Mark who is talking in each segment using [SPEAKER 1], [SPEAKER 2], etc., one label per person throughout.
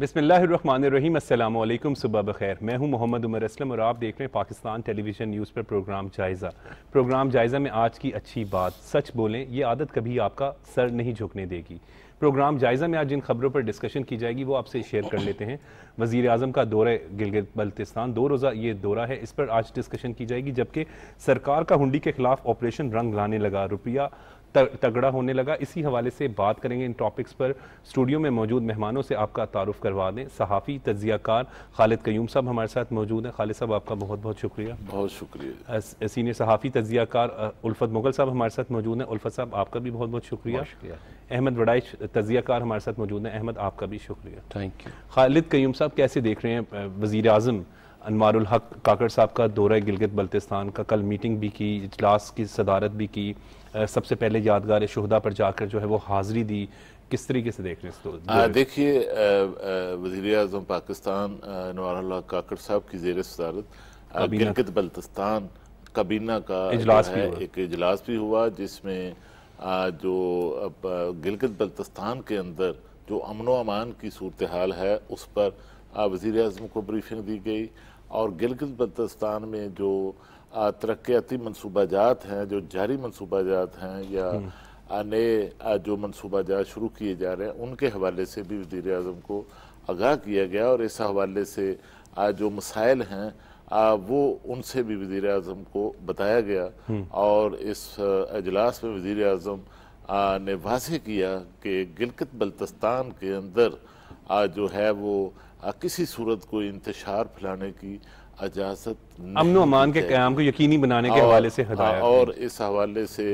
[SPEAKER 1] बिसमीम अल्लाम सुबह बखैर मैं हूं मोहम्मद उमर असलम और आप देख रहे हैं पाकिस्तान टेलीविज़न न्यूज़ पर प्रोग्राम जायज़ा प्रोग्राम जायज़ा में आज की अच्छी बात सच बोलें ये आदत कभी आपका सर नहीं झुकने देगी प्रोग्राम जायज़ा में आज जिन खबरों पर डिस्कशन की जाएगी वो आपसे शेयर कर लेते हैं वज़ी अजम का दौरा गिलगित बल्तिस्तान दो रोज़ा ये दौरा है इस पर आज डिस्कशन की जाएगी जबकि सरकार का हुंडी के खिलाफ ऑपरेशन रंग लाने लगा रुपया तगड़ा होने लगा इसी हवाले से बात करेंगे इन टॉपिक्स पर स्टूडियो में मौजूद मेहमानों से आपका तारुफ करवा दें सहाफ़ी तजियाकार खालिद कयूम साहब हमारे साथ मौजूद हैं खालिद साहब आपका बहुत बहुत शुक्रिया बहुत शुक्रिया सीनियर सहाफ़ी तजियाकार उल्फत मुगल साहब हमारे साथ मौजूद हैं उल्फत साहब आपका भी बहुत बहुत शुक्रिया अहमद वडाइश तजियाकार हमारे साथ मौजूद हैं अहमद आपका भी शुक्रिया थैंक यू खालिद कयूम साहब कैसे देख रहे हैं वज़ी अजम अनमारुल हक काकड़ साहब का दौरा गिलगित बल्तिस्तान का कल मीटिंग भी की इजलास की सदारत भी की सबसे पहले यादगार शहदा पर जाकर जो है वो हाजिरी दी किस तरीके से देख रहे हैं इसको
[SPEAKER 2] देखिए वजी अजम पाकिस्तान अनवर काकड़ साहब की जेर सदारत गिलगित बल्तिस्तान काबीना का इजलास है एक इजलास भी हुआ जिसमें जो गिलगित बल्तिस्तान के अंदर जो अमन अमान की सूरत हाल है उस पर वज़ी अजम को ब्रीफिंग दी गई और गिलगित बल्तिस्तान में जो तरक्याती मनसूबा जात हैं जो जारी मनसूबा जात हैं या हम्म। नए जो मनसूबा जात शुरू किए जा रहे हैं उनके हवाले से भी वजीर अजम को आगाह किया गया और इस हवाले से जो मसाइल हैं आ, वो उनसे भी वजीर अजम को बताया गया हम्म। और इस अजलास में वजीर अजम ने वाजे किया कि गिलगित बल्तिस्तान के अंदर आ, जो है वो किसी सूरत को इंतजार फैलाने की इजाज़त अमन अमान के क्याम
[SPEAKER 1] को यकीनी बनाने के हवाले से हाँ, हदायत और
[SPEAKER 2] इस हवाले से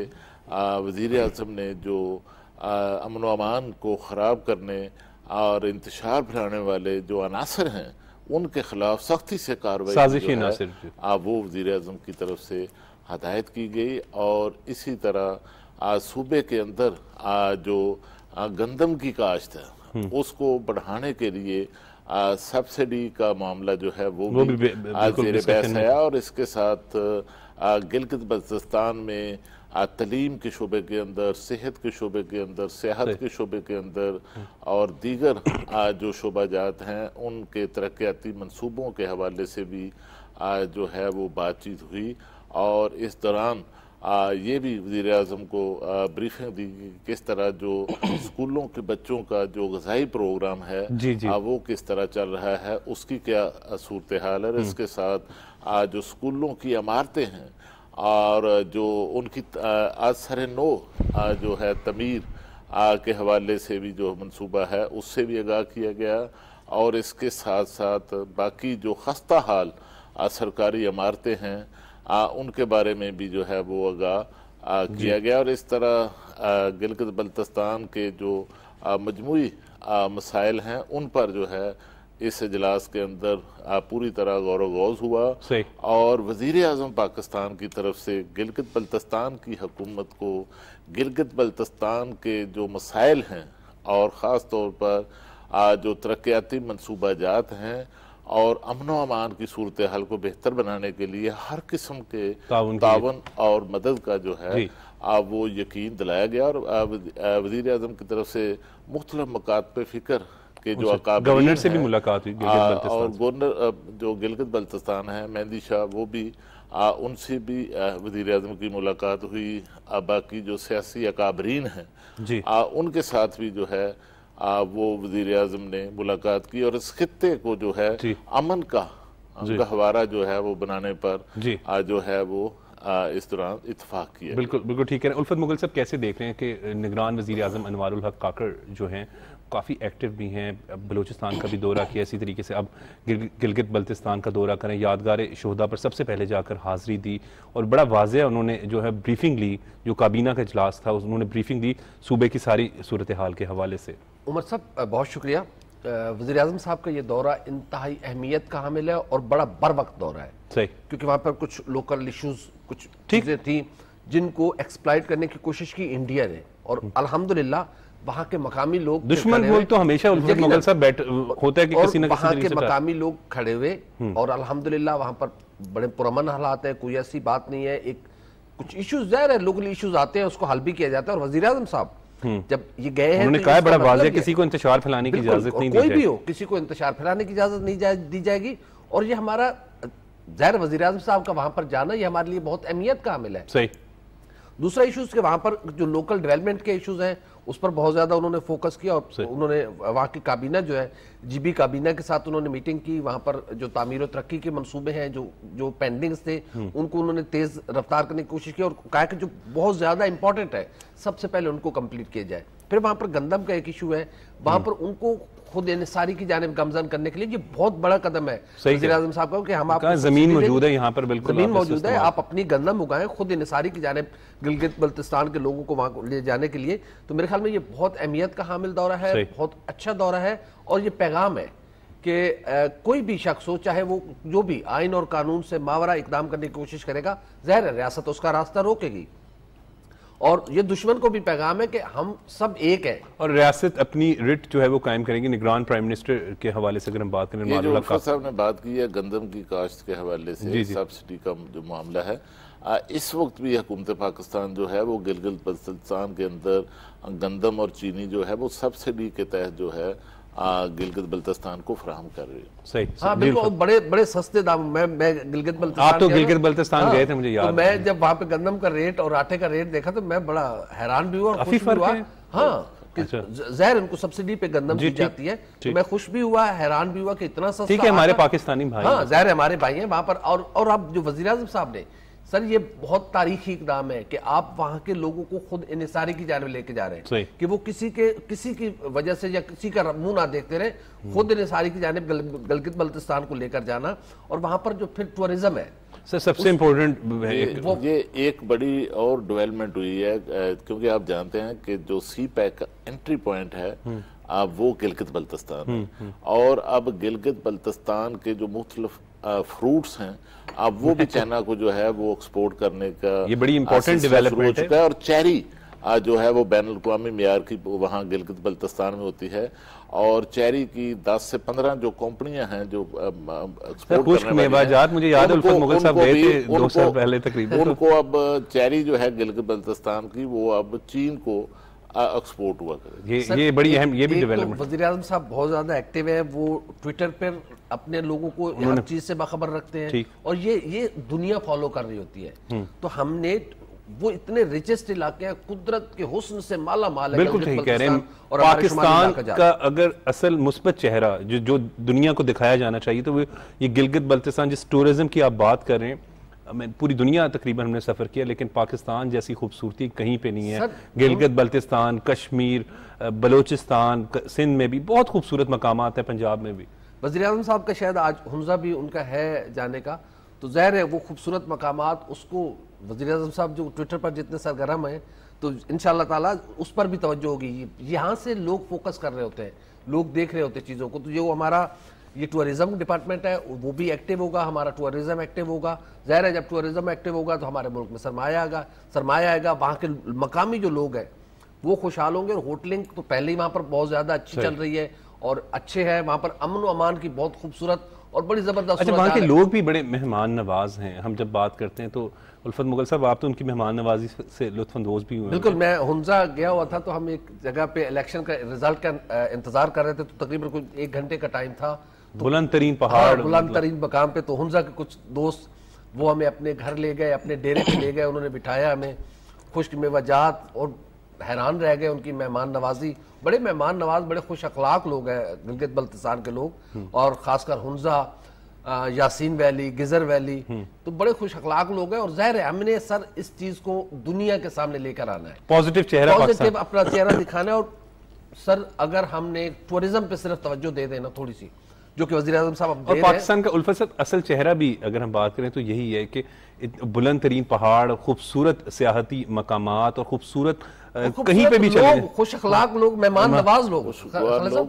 [SPEAKER 2] वज़ी अजम ने जो अमन अमान को ख़राब करने और इंतशार फैलाने वाले जो अनासर हैं उनके खिलाफ सख्ती से कार्रवाई वो वजीर अजम की तरफ से हदायत की गई और इसी तरह आज सूबे के अंदर जो गंदम की काश्त है हम्म। उसको बढ़ाने के लिए सब्सिडी का मामला जो है वो, वो भी, भी जेर बहस है और इसके साथ गिलगित बल्तिस्तान में तलीम के शुबे के अंदर सेहत के शुबे के अंदर सेहत के शुबे के अंदर और दीगर जो शोबा जात हैं उनके तरक्याती मनसूबों के हवाले से भी जो है वो बातचीत हुई और इस दौरान आ, ये भी वजीर अजम को ब्रीफें दी किस तरह जो स्कूलों के बच्चों का जो गजाई प्रोग्राम है जी जी। आ, वो किस तरह चल रहा है उसकी क्या सूरत हाल है हम्म। इसके साथ आ, जो स्कूलों की इमारतें हैं और जो उनकी आज सर नो आ, जो है तमीर आ, के हवाले से भी जो मनसूबा है उससे भी आगाह किया गया और इसके साथ साथ बाकी जो खस्ता हाल आ, सरकारी इमारतें हैं आ, उनके बारे में भी जो है वो आगाह किया गया और इस तरह गिलगित बल्तिस्तान के जो मजमू मसाइल हैं उन पर जो है इस अजलास के अंदर पूरी तरह गौर वौज हुआ और वजीर अजम पाकिस्तान की तरफ से गिलगित बल्तिस्तान की हकूमत को गिलगित बल्तिस्तान के जो मसाइल हैं और ख़ास तौर पर जो तरक्याती मनसूबाजात हैं और अमन अमान की सूरत हाल को बेहतर बनाने के लिए हर किस्म के तावन, तावन और मदद का जो है आप वो यकीन दिलाया गया और वजीर अजम की तरफ से मुख्तल मकात पर फिक्र के जो अच्छा, गवर्नर से भी मुलाकात हुई हाँ, और गवर्नर जो गिलगत बल्तिस्तान है मेहंदी शाह वो भी आ, उनसे भी वजीर अजम की मुलाकात हुई बाकी जो सियासी अकाबरीन हैं उनके साथ भी जो है आ, वो वजीर अजम ने मुलाकात की और इस खत्े को जो है अमन का गहवारा जो है वो बनाने पर आ, जो है वो आ, इस दौरान इतफाक किया बिल्कुल बिल्कुल
[SPEAKER 1] ठीक है उल्फत मुगल साहब कैसे देख रहे हैं कि निगरान वजी अजम अनवर हक काकर जो हैं काफ़ी एक्टिव भी हैं बलूचिस्तान का भी दौरा किया इसी तरीके से अब गिल, गिलगित बल्तिस्तान का दौरा करें यादगार शहदा पर सबसे पहले जाकर हाजिरी दी और बड़ा वाजह उन्होंने जो है ब्रीफिंग ली जो काबीना का इजलास था उन्होंने ब्रीफिंग दी सूबे की सारी सूरत हाल के हवाले से
[SPEAKER 3] उमर साहब बहुत शुक्रिया वजी अजम साहब का ये दौरा इंतहाई अहमियत का हामिल है और बड़ा बर वक्त दौरा है सही क्योंकि वहाँ पर कुछ लोकल इशूज कुछ चीज़ें थी जिनको एक्सप्लाइट करने की कोशिश की इंडिया ने और हम्म। लाला वहाँ के मकामी लोग दुश्मन बोल तो हमेशा मुगल साहब
[SPEAKER 1] बैठ होता है कि किसी ना वहाँ के मकामी
[SPEAKER 3] लोग खड़े हुए हम्म। और अल्हम्दुलिल्लाह वहाँ पर बड़े पुरमन हालात है कोई ऐसी बात नहीं है एक कुछ इश्यूज इशूज है लोकल इश्यूज आते हैं उसको हल भी किया जाता है और वजीर साहब हम्म। जब ये गए हैं उन्होंने तो कहा बड़ा मतलब वाजे किसी
[SPEAKER 1] को इंतजार फैलाने की इजाजत नहीं कोई भी हो
[SPEAKER 3] किसी को इंतजार फैलाने की इजाजत नहीं दी जाएगी और ये हमारा जहर वजी अजम साहब का वहां पर जाना ये हमारे लिए बहुत अहमियत का हामिल है सही दूसरा इशूज के वहां पर जो लोकल डेवलपमेंट के इशूज हैं उस पर बहुत ज़्यादा उन्होंने फोकस किया और उन्होंने वहाँ की काबीना जो है जीबी काबीना के साथ उन्होंने मीटिंग की वहाँ पर जो तामीर तरक्की के मंसूबे हैं जो जो पेंडिंग्स थे हम्म। उनको उन्होंने तेज़ रफ्तार करने की कोशिश की और कहा कि जो बहुत ज़्यादा इंपॉर्टेंट है सबसे पहले उनको कंप्लीट किया जाए फिर वहाँ पर गंदम का एक इशू है वहाँ हम्म। पर उनको खुद इंसारी की जानब गमजन करने के लिए ये बहुत बड़ा कदम है वजी अजम साहब का कि हम आप जमीन मौजूद है यहाँ पर बिल्कुल जमीन मौजूद है आप अपनी गंदम उगाएं खुद इंसारी की जानब गिलगित बल्तिस्तान के लोगों को वहाँ ले जाने के लिए तो मेरे ख्याल में ये बहुत अहमियत का हामिल दौरा है बहुत अच्छा दौरा है और ये पैगाम है कि कोई भी शख्स हो चाहे वो जो भी आइन और कानून से मावरा इकदाम करने की कोशिश करेगा जहर रियासत उसका रास्ता रोकेगी और ये दुश्मन को भी पैगाम है कि हम सब एक है
[SPEAKER 1] और रियासत अपनी रिट जो है वो कायम करेंगे निगरान प्राइम मिनिस्टर के हवाले से अगर हम बात करें जो साहब ने
[SPEAKER 2] बात की है गंदम की काश्त के हवाले से सब्सिडी का जो मामला है इस वक्त भी हुकूमत पाकिस्तान जो है वो गिलगित बल्तिस्तान के अंदर गंदम और चीनी जो है वो सब्सिडी के तहत जो है गिलगित बल्तिस्तान को फ्राहम कर रही हूँ सही, हाँ बिल्कुल
[SPEAKER 3] बड़े बड़े सस्ते दाम मैं मैं गिलगित बल्तिस्तान आप तो गिलगित
[SPEAKER 2] बल्तिस्तान
[SPEAKER 1] हाँ, गए थे मुझे तो याद तो मैं
[SPEAKER 3] जब वहाँ पे गंदम का रेट और आटे का रेट देखा तो मैं बड़ा हैरान भी हुआ खुश भी हुआ हाँ अच्छा। जहर इनको सब्सिडी पे गंदम दी जाती है तो मैं खुश भी हुआ हैरान भी हुआ कि इतना सस्ता ठीक है हमारे पाकिस्तानी भाई हाँ जहर हमारे भाई हैं वहाँ पर और और आप जो वजीर साहब ने सर ये बहुत तारीखी इकदाम है कि आप वहां के लोगों को खुद इनसारी की जानब लेके जा रहे हैं कि वो किसी के किसी की वजह से या किसी का मुंह ना देखते रहे खुद इनसारी की जानब गल, गलगित बल्तिस्तान को लेकर जाना और वहां पर जो फिर टूरिज्म है सर सबसे
[SPEAKER 1] इम्पोर्टेंट ये,
[SPEAKER 2] ये एक बड़ी और डेवलपमेंट हुई है क्योंकि आप जानते हैं कि जो सी पैक एंट्री पॉइंट है अब हम्म। वो गिलगित बल्तिस्तान हम्म, हम्म। और अब गिलगित बल्तिस्तान के जो मुख्तलिफ फ्रूट्स हैं अब वो भी चाइना अच्छा। को जो है वो एक्सपोर्ट करने का ये बड़ी इंपॉर्टेंट डेवलपमेंट हो चुका है और चेरी जो है वो बैन अवी मैार की वहाँ गिलगित बल्तिस्तान में होती है और चेरी की 10 से 15 जो कंपनियां हैं जो एक्सपोर्ट करने वाली मुझे याद है मुगल साहब गए थे दो साल पहले तकरीबन उनको अब चेरी जो है गिलगित बल्तिस्तान की वो अब चीन को एक्सपोर्ट हुआ करे ये सर, ये बड़ी अहम ये भी डेवलपमेंट तो वजी
[SPEAKER 3] अजम साहब बहुत ज़्यादा एक्टिव है वो ट्विटर पर अपने लोगों को हर चीज़ से बाखबर रखते हैं और ये ये दुनिया फॉलो कर रही होती है हम्म। तो हमने वो इतने रिचेस्ट इलाके हैं कुदरत के हुस्न से माला माल है बिल्कुल सही कह रहे हैं और पाकिस्तान का
[SPEAKER 1] अगर असल मुस्बत चेहरा जो जो दुनिया को दिखाया जाना चाहिए तो वो ये गिलगित बल्तिस्तान जिस टूरिज्म की आप बात कर रहे हैं मैं पूरी दुनिया तकरीबन हमने सफ़र किया लेकिन पाकिस्तान जैसी खूबसूरती कहीं पे नहीं है गिलगित बल्तिस्तान कश्मीर बलोचिस्तान सिंध में भी बहुत खूबसूरत मकाम हैं पंजाब
[SPEAKER 3] में भी वजी अजम साहब का शायद आज हमजा भी उनका है जाने का तो ज़ाहिर है वो खूबसूरत मकाम उसको वजी अजम साहब जो ट्विटर पर जितने सरगर्म हैं तो इन शाह उस पर भी तोज्जो होगी यहाँ से लोग फोकस कर रहे होते हैं लोग देख रहे होते चीज़ों को तो ये वो हमारा ये टूरिज्म डिपार्टमेंट है वो भी एक्टिव होगा हमारा टूरिज्म एक्टिव होगा ज़ाहिर है जब टूरिज्म एक्टिव होगा तो हमारे मुल्क में सरमाया आएगा सरमाया आएगा वहाँ के मकामी जो लोग हैं वो खुशहाल होंगे और होटलिंग तो पहले ही वहाँ पर बहुत ज़्यादा अच्छी चल रही है और अच्छे है वहाँ पर अमन अमान की बहुत खूबसूरत और बड़ी ज़बरदस्त अच्छा वहाँ के लोग
[SPEAKER 1] भी बड़े मेहमान नवाज हैं हम जब बात करते हैं तो उल्फत मुगल साहब आप तो उनकी मेहमान नवाजी से लुफानंदोज भी हुए बिल्कुल मैं
[SPEAKER 3] हमजा गया हुआ था तो हम एक जगह पे इलेक्शन का रिजल्ट का इंतज़ार कर रहे थे तो तकरीबन कुछ एक घंटे का टाइम था तो
[SPEAKER 1] बुलंद तरीन हाँ, पहाड़ मतलब बुलंद तरीन
[SPEAKER 3] मकाम पे तो हंजा के कुछ दोस्त वो हमें अपने घर ले गए अपने डेरे पे ले गए उन्होंने बिठाया हमें खुश्क वजात और हैरान रह गए उनकी मेहमान नवाजी बड़े मेहमान नवाज बड़े खुश अखलाक लोग हैं गिलगित बल्तिसान के लोग हम्म। और ख़ासकर हंजा यासीन वैली गिजर वैली हम्म। तो बड़े खुश अखलाक लोग हैं और जाहिर है हमने सर इस चीज़ को दुनिया के सामने लेकर आना है
[SPEAKER 1] पॉजिटिव चेहरा पॉजिटिव
[SPEAKER 3] अपना चेहरा दिखाना है और सर अगर हमने टूरिज्म पे सिर्फ तवज्जो दे देना थोड़ी सी जो कि वजी अजम साहब और पाकिस्तान
[SPEAKER 1] का उल्फसत असल चेहरा भी अगर हम बात करें तो यही है कि बुलंद तरीन पहाड़ खूबसूरत सियाहती मकाम और खूबसूरत कहीं
[SPEAKER 2] पे भी चले
[SPEAKER 3] खुश अखलाक लोग मेहमान हाँ। नवाज लोग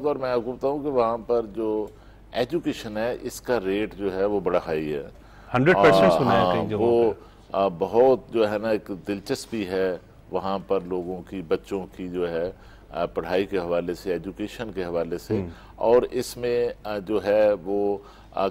[SPEAKER 2] और मैं आपको हूँ कि वहाँ पर जो एजुकेशन है इसका रेट जो है वो बड़ा हाई है हंड्रेड परसेंट सुना है हाँ, कहीं वो बहुत जो है ना एक दिलचस्पी है वहाँ पर लोगों की बच्चों की जो है पढ़ाई के हवाले से एजुकेशन के हवाले से हम्म। और इसमें जो है वो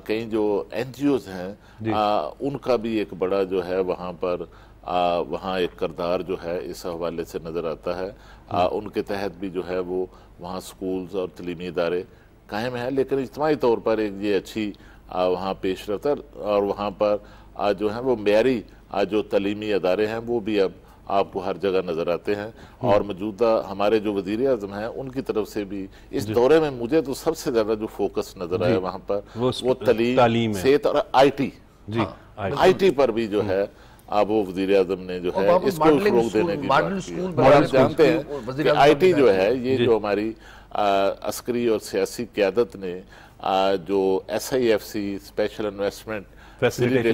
[SPEAKER 2] कई जो एन हैं आ, उनका भी एक बड़ा जो है वहाँ पर आ, वहाँ एक करदार जो है इस हवाले से नज़र आता है आ, उनके तहत भी जो है वो वहाँ स्कूल्स और तलीमी इदारे कायम हैं लेकिन इजमाही तौर पर एक ये अच्छी आ, वहाँ पेश रफ्तर और वहाँ पर आ, जो है वो मैारी जो तलीमी अदारे हैं वो भी अब आपको हर जगह नज़र आते हैं हम्म। और मौजूदा हमारे जो वजीर अजम है उनकी तरफ से भी इस दौरे में मुझे तो सबसे ज़्यादा जो फोकस नज़र आया वहां पर वो, वो तलीम, तालीम सेहत और आई टी हाँ, आई टी पर भी जो हम्म। है अब वो वजीर आजम ने जो है इसको फरोग देने की आप जानते हैं आई टी जो है ये जो हमारी अस्करी और सियासी क्यादत ने जो S I F C special investment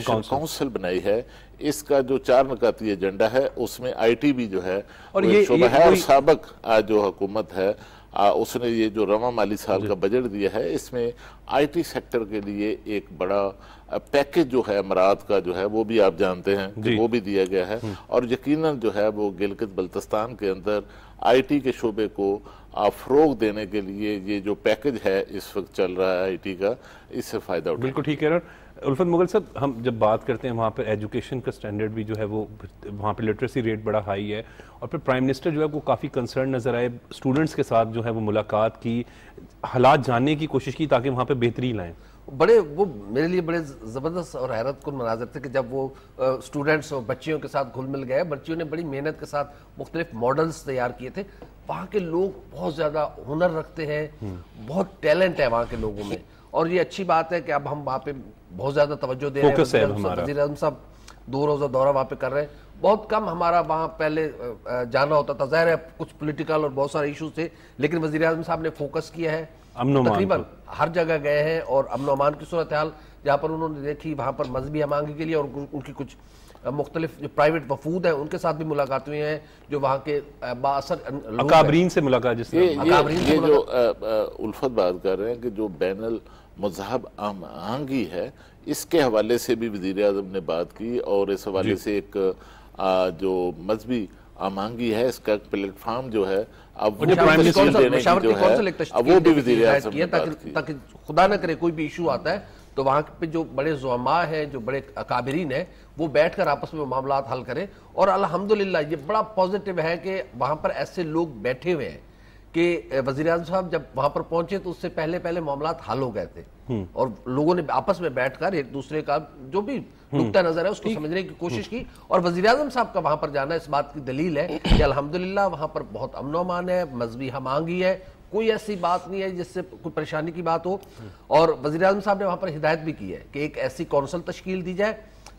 [SPEAKER 2] council बनाई है इसका जो चार नकाती एजेंडा है उसमें आईटीबी जो है और ये, ये है और सबक जो हुकूमत है आ, उसने ये जो रवा माली साल का बजट दिया है इसमें आईटी सेक्टर के लिए एक बड़ा पैकेज जो है अमरात का जो है वो भी आप जानते हैं कि वो भी दिया गया है हम्म। और यकीनन जो है वो गिलगित बल्तिस्तान के अंदर आईटी के शोबे को फ़रोग देने के लिए ये जो पैकेज है इस वक्त चल रहा है आईटी का इससे फ़ायदा उठा
[SPEAKER 1] बिल्कुल ठीक है उल्फत मुगल सर हम जब बात करते हैं वहाँ पर एजुकेशन का स्टैंडर्ड भी जो है वो वहाँ पर लिटरेसी रेट बड़ा हाई है और फिर प्राइम मिनिस्टर जो है वो काफ़ी कंसर्न नज़र आए स्टूडेंट्स के साथ जो है वो मुलाकात की हालात जानने की कोशिश की ताकि
[SPEAKER 3] वहाँ पर बेहतरी लाएँ बड़े वो मेरे लिए बड़े ज़बरदस्त और हैरत कन मनाजर थे कि जब वो स्टूडेंट्स और बच्चियों के साथ घुल मिल गए बच्चियों ने बड़ी मेहनत के साथ मुख्तलिफ मॉडल्स तैयार किए थे वहाँ के लोग बहुत ज़्यादा हुनर रखते हैं हम्म। बहुत टैलेंट है वहाँ के लोगों में और ये अच्छी बात है कि अब हम वहाँ पे बहुत ज़्यादा तवज्जो दे रहे हैं वजी अजम साहब दो रोज़ा दौरा वहाँ पे कर रहे हैं बहुत कम हमारा वहाँ पहले जाना होता था जाहिर है कुछ पोलिटिकल और बहुत सारे इशूज थे लेकिन वजी अजम साहब ने फोकस किया है तकरीबन हर जगह गए हैं और अमन अमान की सूरत हाल जहाँ पर उन्होंने देखी वहाँ पर मजहबी हमांगी के लिए और उनकी कुछ मुख्तलिफ जो प्राइवेट वफूद है उनके साथ भी मुलाकात हुई है जो वहाँ के बासर अकाबरीन
[SPEAKER 2] से मुलाकात जिसने ये, ये, ये जो उल्फत बात कर रहे हैं कि जो बैनल मजहब आहंगी है इसके हवाले से भी वजीर अजम ने बात की और इस हवाले से एक आ, जो मजहबी आमांगी है इसका प्लेटफॉर्म जो है अब वो अच्छा, जो है अब वो भी वजीर
[SPEAKER 3] ताकि खुदा ना करे कोई भी इशू आता है तो वहाँ पे जो बड़े जुआमा हैं जो बड़े अकाबरीन हैं वो बैठ कर आपस में मामला हल करें और अलहमदिल्ला ये बड़ा पॉजिटिव है कि वहाँ पर ऐसे लोग बैठे हुए हैं कि वजीर अजम साहब जब वहां पर पहुंचे तो उससे पहले पहले मामला हल हो गए थे हम्म। और लोगों ने आपस में बैठकर एक दूसरे का जो भी हम्म। नुकता नजर है उसको समझने की कोशिश हम्म। की और वजीर अजम साहब का वहां पर जाना इस बात की दलील है कि अलहमदुल्ला वहां पर बहुत अमन अमान है मजहबी हमांगी है कोई ऐसी बात नहीं है जिससे कोई परेशानी की बात हो और वजीर साहब ने वहां पर हिदायत भी की है कि एक ऐसी कौंसल तश्कील दी जाए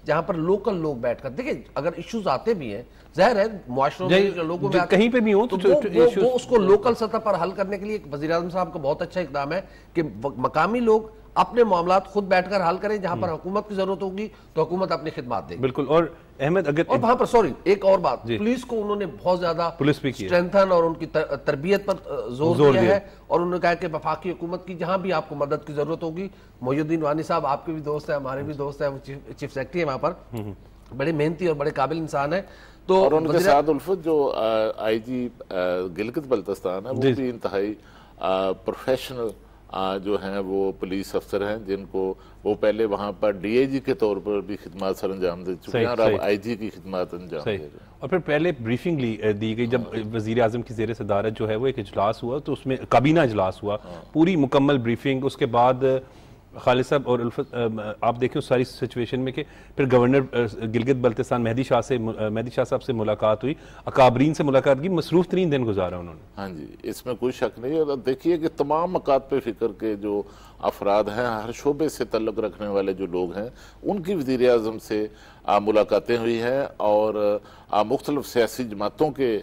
[SPEAKER 3] जहां पर लोकल लोग बैठकर देखिए अगर इश्यूज आते भी हैं जहर है मुआशरों में लोगों में कहीं पे भी हो तो, तो वो, वो, वो उसको लोकल सतह पर हल करने के लिए वजीर आजम साहब का बहुत अच्छा इकदाम है कि मकामी लोग अपने मामला खुद बैठकर हल करें जहां पर हम्म। हुकूमत की जरूरत होगी तो हुकूमत अपनी खिदमत देगी बिल्कुल और अहमद अगर और वहां पर सॉरी एक और बात पुलिस को उन्होंने बहुत ज्यादा पुलिस भी स्ट्रेंथन और उनकी तरबियत पर जोर, जोर दिया है और उन्होंने कहा कि वफाकी हुकूमत की जहां भी आपको मदद की जरूरत होगी मोयुद्दीन वानी साहब आपके भी दोस्त है हमारे भी दोस्त है चीफ सेक्रेटरी है वहां पर हम्म, हम्म। बड़े मेहनती और बड़े काबिल इंसान है तो और उनके साथ
[SPEAKER 2] उल्फत जो आई जी गिलगित बल्तिस्तान है वो भी इंतहाई प्रोफेशनल जो हैं वो पुलिस अफसर हैं जिनको वो पहले वहाँ पर डीएजी के तौर पर भी खिदमत सर अंजाम दे चुके हैं और अब आईजी की खिदमत अंजाम दे
[SPEAKER 1] और फिर पहले ब्रीफिंग ली दी गई जब हाँ, वजीर अजम की जेर सदारत जो है वो एक इजलास हुआ तो उसमें काबीना इजलास हुआ हाँ। पूरी मुकम्मल ब्रीफिंग उसके बाद खालिद साहब और आप देखें सारी सिचुएशन में कि फिर गवर्नर गिलगित बल्तिस्तान मेहदी शाह से मेहदी शाह साहब से मुलाकात हुई अकाबरीन से मुलाकात की मसरूफ तरीन दिन
[SPEAKER 2] गुजारा उन्होंने हाँ जी इसमें कोई शक नहीं है देखिए कि तमाम मकात पे फिक्र के जो अफराद हैं हर शोबे से तल्लक रखने वाले जो लोग हैं उनकी वजीर अजम से मुलाकातें हुई हैं और मुख्तलिफ सियासी जमातों के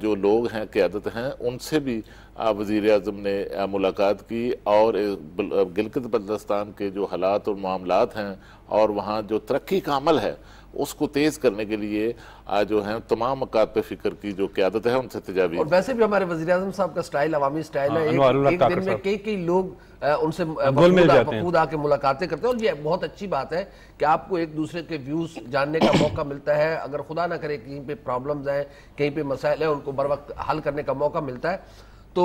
[SPEAKER 2] जो लोग हैं क्यादत हैं उनसे भी वजीर अजम ने मुलाकात की और गिलगित बल्तस्तान के जो हालात और मामला हैं और वहाँ जो तरक्की का अमल है उसको तेज़ करने के लिए जो है तमाम अकात पर फिक्र की जो क्यादत है उनसे तजावी और वैसे
[SPEAKER 3] भी हमारे वजी अजम साहब का स्टाइल अवामी स्टाइल हाँ, है एक, एक दिन में कई कई लोग उनसे खुद आके मुलाकातें करते हैं और ये बहुत अच्छी बात है कि आपको एक दूसरे के व्यूज़ जानने का मौका मिलता है अगर खुदा ना करे कहीं पे प्रॉब्लम है कहीं पे मसाइल है उनको बर वक्त हल करने का मौका मिलता है तो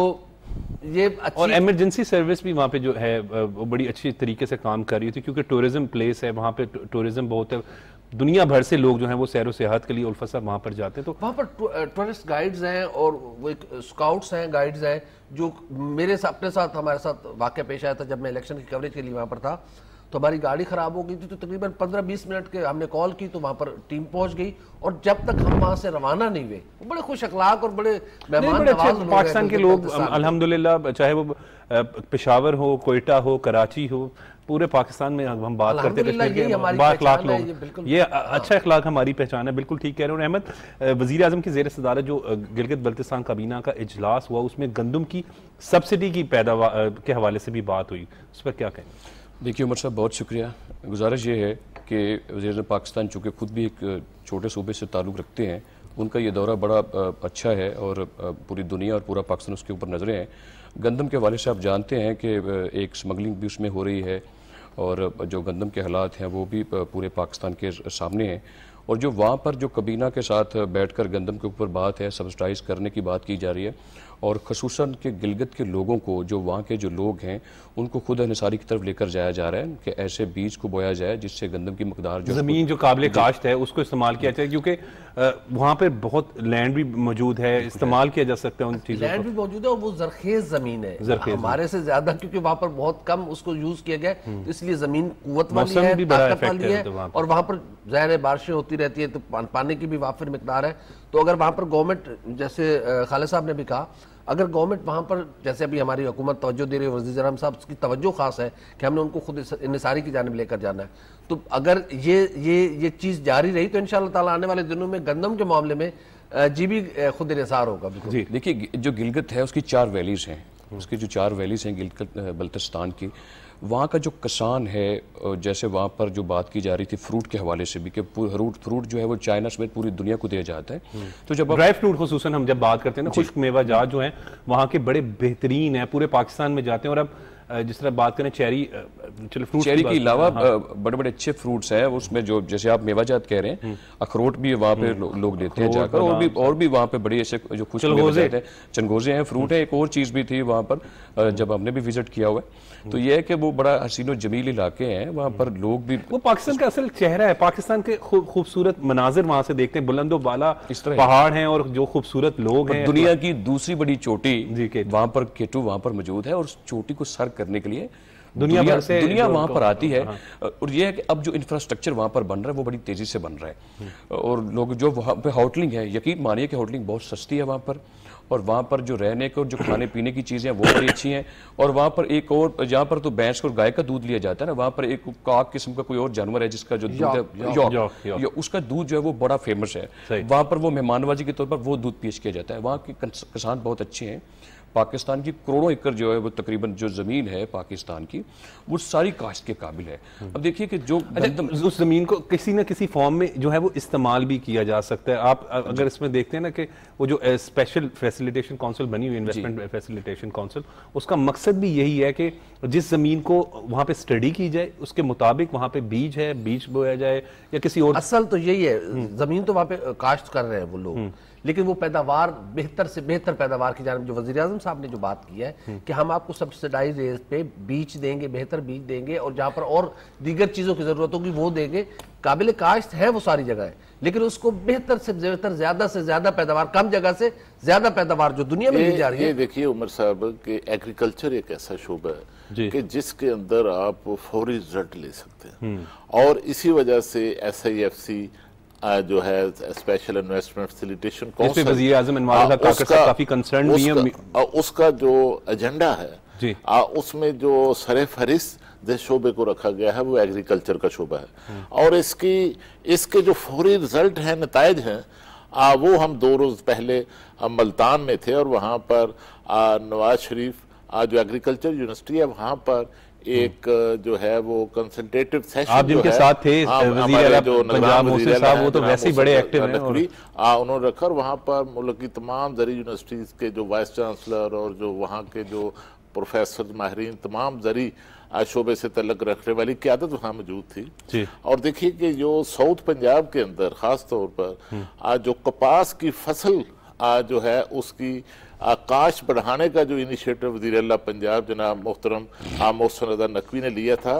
[SPEAKER 3] ये और इमरजेंसी
[SPEAKER 1] सर्विस भी वहाँ पे जो है वो बड़ी अच्छी तरीके से काम कर रही थी क्योंकि टूरिज्म प्लेस है वहाँ पे टूरिज्म बहुत है दुनिया भर से लोग जो हैं वो सैर सेहत के लिए उल्फा साहब वहाँ पर जाते हैं तो
[SPEAKER 3] वहाँ पर टूरिस्ट गाइड्स हैं और वो एक स्काउट्स हैं गाइड्स हैं जो मेरे अपने साथ हमारे साथ वाक्य पेश आया था जब मैं इलेक्शन की कवरेज के लिए वहाँ पर था तो हमारी गाड़ी ख़राब हो गई थी तो तकरीबन पंद्रह बीस मिनट के हमने कॉल की तो वहां पर टीम पहुंच गई और जब तक हम वहां से रवाना नहीं हुए वो बड़े खुश अखलाक और बड़े मेहमान पाकिस्तान के लोग अलहमदुल्ला
[SPEAKER 1] चाहे वो पेशावर हो कोयटा हो कराची हो पूरे पाकिस्तान में हम बात करते रहते लाख लोग ये अच्छा अखलाक हमारी पहचान है बिल्कुल ठीक कह रहे हो अहमद वजीर अजम की जेर सदारत जो गिलगित बल्तिस्तान काबीना का इजलास हुआ उसमें गंदम की सब्सिडी की पैदावार के हवाले से भी बात हुई
[SPEAKER 4] उस पर क्या कहें देखिए उमर साहब बहुत शुक्रिया गुजारिश ये है कि वजीर पाकिस्तान चूँकि खुद भी एक छोटे सूबे से ताल्लुक़ रखते हैं उनका ये दौरा बड़ा अच्छा है और पूरी दुनिया और पूरा पाकिस्तान उसके ऊपर नज़रें हैं गंदम के वाले साहब जानते हैं कि एक स्मगलिंग भी उसमें हो रही है और जो गंदम के हालात हैं वो भी पूरे पाकिस्तान के सामने हैं और जो वहाँ पर जो कबीना के साथ बैठकर गंदम के ऊपर बात है सब्सिडाइज़ करने की बात की जा रही है और खसूस के गिलगत के लोगों को जो वहाँ के जो लोग हैं उनको खुद अनसारी की तरफ लेकर जाया जा रहा है कि ऐसे बीज को बोया जाए जिससे गंदम की मकदार जो ज़मीन जो काबिल
[SPEAKER 1] काश्त है उसको इस्तेमाल किया जाए क्योंकि वहाँ पर बहुत लैंड भी मौजूद है इस्तेमाल किया जा सकता है उन चीज़ों लैंड भी
[SPEAKER 3] मौजूद है और वो जरखेज़ ज़मीन है हमारे से ज़्यादा क्योंकि वहाँ पर बहुत कम उसको यूज़ किया गया हम्म। तो इसलिए ज़मीन कुत वाली है तो और वहाँ पर ज़ाहिर बारिशें होती रहती है तो पानी की भी वाफिर मकदार है तो अगर वहाँ पर गवर्नमेंट जैसे खालिद साहब ने भी कहा अगर गवर्नमेंट वहाँ पर जैसे अभी हमारी हुकूमत तोज्जो दे रही है वजी अजम साहब उसकी तवज्जो खास है कि हमने उनको खुद इसारी की जानब लेकर जाना है तो अगर ये ये ये चीज़ जारी रही तो इन ताला आने वाले दिनों में गंदम के मामले में जी भी खुद इसार होगा जी
[SPEAKER 4] देखिए जो गिलगत है उसकी चार वैलीज़ हैं उसकी जो चार वैलीज़ हैं गिलगत बल्तिस्तान की वहाँ का जो किसान है जैसे वहाँ पर जो बात की जा रही थी फ्रूट के हवाले से भी कि फ्रूट फ्रूट जो है वो चाइना समेत पूरी दुनिया को दिया जाता है हम्म। तो जब ड्राई फ्रूट खूस हम जब बात करते हैं ना
[SPEAKER 1] खुश मेवा जात जो है वहाँ के बड़े बेहतरीन है पूरे पाकिस्तान में जाते हैं और अब जिस तरह बात करें चेरी चलो फ्रूट चेरी के अलावा हाँ।
[SPEAKER 4] बड़े बड़े अच्छे फ्रूट्स हैं उसमें जो जैसे आप मेवाजात कह रहे हैं हम्म। अखरोट भी वहाँ पे हम्म। लो, लोग हैं जाकर और भी और भी वहाँ पे बड़े ऐसे जो खुश हैं चनगोजे हैं फ्रूट हम्म। है एक और चीज़ भी थी वहाँ पर जब हमने भी विजिट किया हुआ तो यह है कि वो बड़ा हसीनो जमील इलाके हैं वहाँ पर लोग भी वो पाकिस्तान का असल चेहरा है पाकिस्तान के
[SPEAKER 1] खूबसूरत मनाजिर वहाँ से देखते हैं बुलंदो बाला पहाड़ हैं और जो खूबसूरत लोग हैं दुनिया
[SPEAKER 4] की दूसरी बड़ी चोटी वहाँ पर केटू वहाँ पर मौजूद है और चोटी को सर करने के लिए दुनिया भर से दुनिया वहां पर आती है हाँ। और यह है कि अब जो इंफ्रास्ट्रक्चर वहां पर बन रहा है वो बड़ी तेज़ी से बन रहा है और लोग जो वहां पे होटलिंग है यकीन मानिए कि होटलिंग बहुत सस्ती है वहां पर और वहां पर जो रहने के और जो खाने पीने की चीज़ें वो बड़ी अच्छी हैं और वहां पर एक और जहां पर तो भैंस और गाय का दूध लिया जाता है ना वहां पर एक काक किस्म का कोई और जानवर है जिसका जो दूध है यॉक उसका दूध जो है वो बड़ा फेमस है वहां पर वो मेहमानबाजी के तौर पर वो दूध पेश किया जाता है वहां के किसान बहुत अच्छे हैं पाकिस्तान की करोड़ों एकड़ जो है वो तकरीबन जो ज़मीन है पाकिस्तान की वो सारी काश्त के काबिल है हम्म। अब देखिए कि जो अच्छा, उस ज़मीन को किसी ना किसी फॉर्म
[SPEAKER 1] में जो है वो इस्तेमाल भी किया जा सकता है आप हाँ अगर इसमें देखते हैं ना कि वो जो स्पेशल फैसिलिटेशन काउंसिल बनी हुई इन्वेस्टमेंट फैसिलिटेशन काउंसिल उसका मकसद भी यही है कि जिस ज़मीन को वहां पर स्टडी की जाए उसके मुताबिक वहां पर बीज है बीज बोया जाए या किसी और असल
[SPEAKER 3] तो यही है हम्म। ज़मीन तो वहाँ पे काश्त कर रहे हैं वो लोग हम्म। लेकिन वो पैदावार बेहतर से बेहतर पैदावार की जानब जो वजी अजम साहब ने जो बात की है कि हम आपको सब्सिडाइज रेट पे बीज देंगे बेहतर बीज देंगे और जहाँ पर और दीगर चीज़ों की ज़रूरत होगी वो देंगे काबिल काश्त है वो सारी जगह लेकिन उसको बेहतर से बेहतर ज्यादा से ज्यादा पैदावार कम जगह से ज्यादा पैदावार जो दुनिया में ली जा रही है
[SPEAKER 2] देखिए उमर साहब कि एग्रीकल्चर एक ऐसा शोबा है कि जिसके अंदर आप फौरी रिजल्ट ले सकते हैं हम्म। और इसी वजह से एस आई एफ सी जो है स्पेशल इन्वेस्टमेंट फैसिलिटेशन उसका, जो एजेंडा है उसमें जो सरे फहरिस्त जिस शोबे को रखा गया है वो एग्रीकल्चर का शोबा है और इसकी इसके जो फौरी रिजल्ट हैं नतज हैं आ, वो हम दो रोज़ पहले मल्तान में थे और वहाँ पर नवाज शरीफ जो एग्रीकल्चर यूनिवर्सिटी है वहाँ पर एक जो है वो कंसल्टेटिव सेशन आप जिनके साथ थे हाँ, वो तो वैसे ही बड़े एक्टिव हैं और हाँ, उन्होंने रखा और वहाँ पर मुल्क की तमाम जरिए यूनिवर्सिटीज़ के जो वाइस चांसलर और जो वहाँ के जो प्रोफेसर माहरीन तमाम जरी शोबे से तलक रखने वाली क्यादत वहाँ मौजूद थी और देखिए कि जो साउथ पंजाब के अंदर ख़ास तौर पर हम्म। आज जो कपास की फसल आज जो है उसकी आकाश बढ़ाने का जो इनिशिएटिव वजी अल्लाह पंजाब जनाब मोहतरम आम मोहसिन रजा नकवी ने लिया था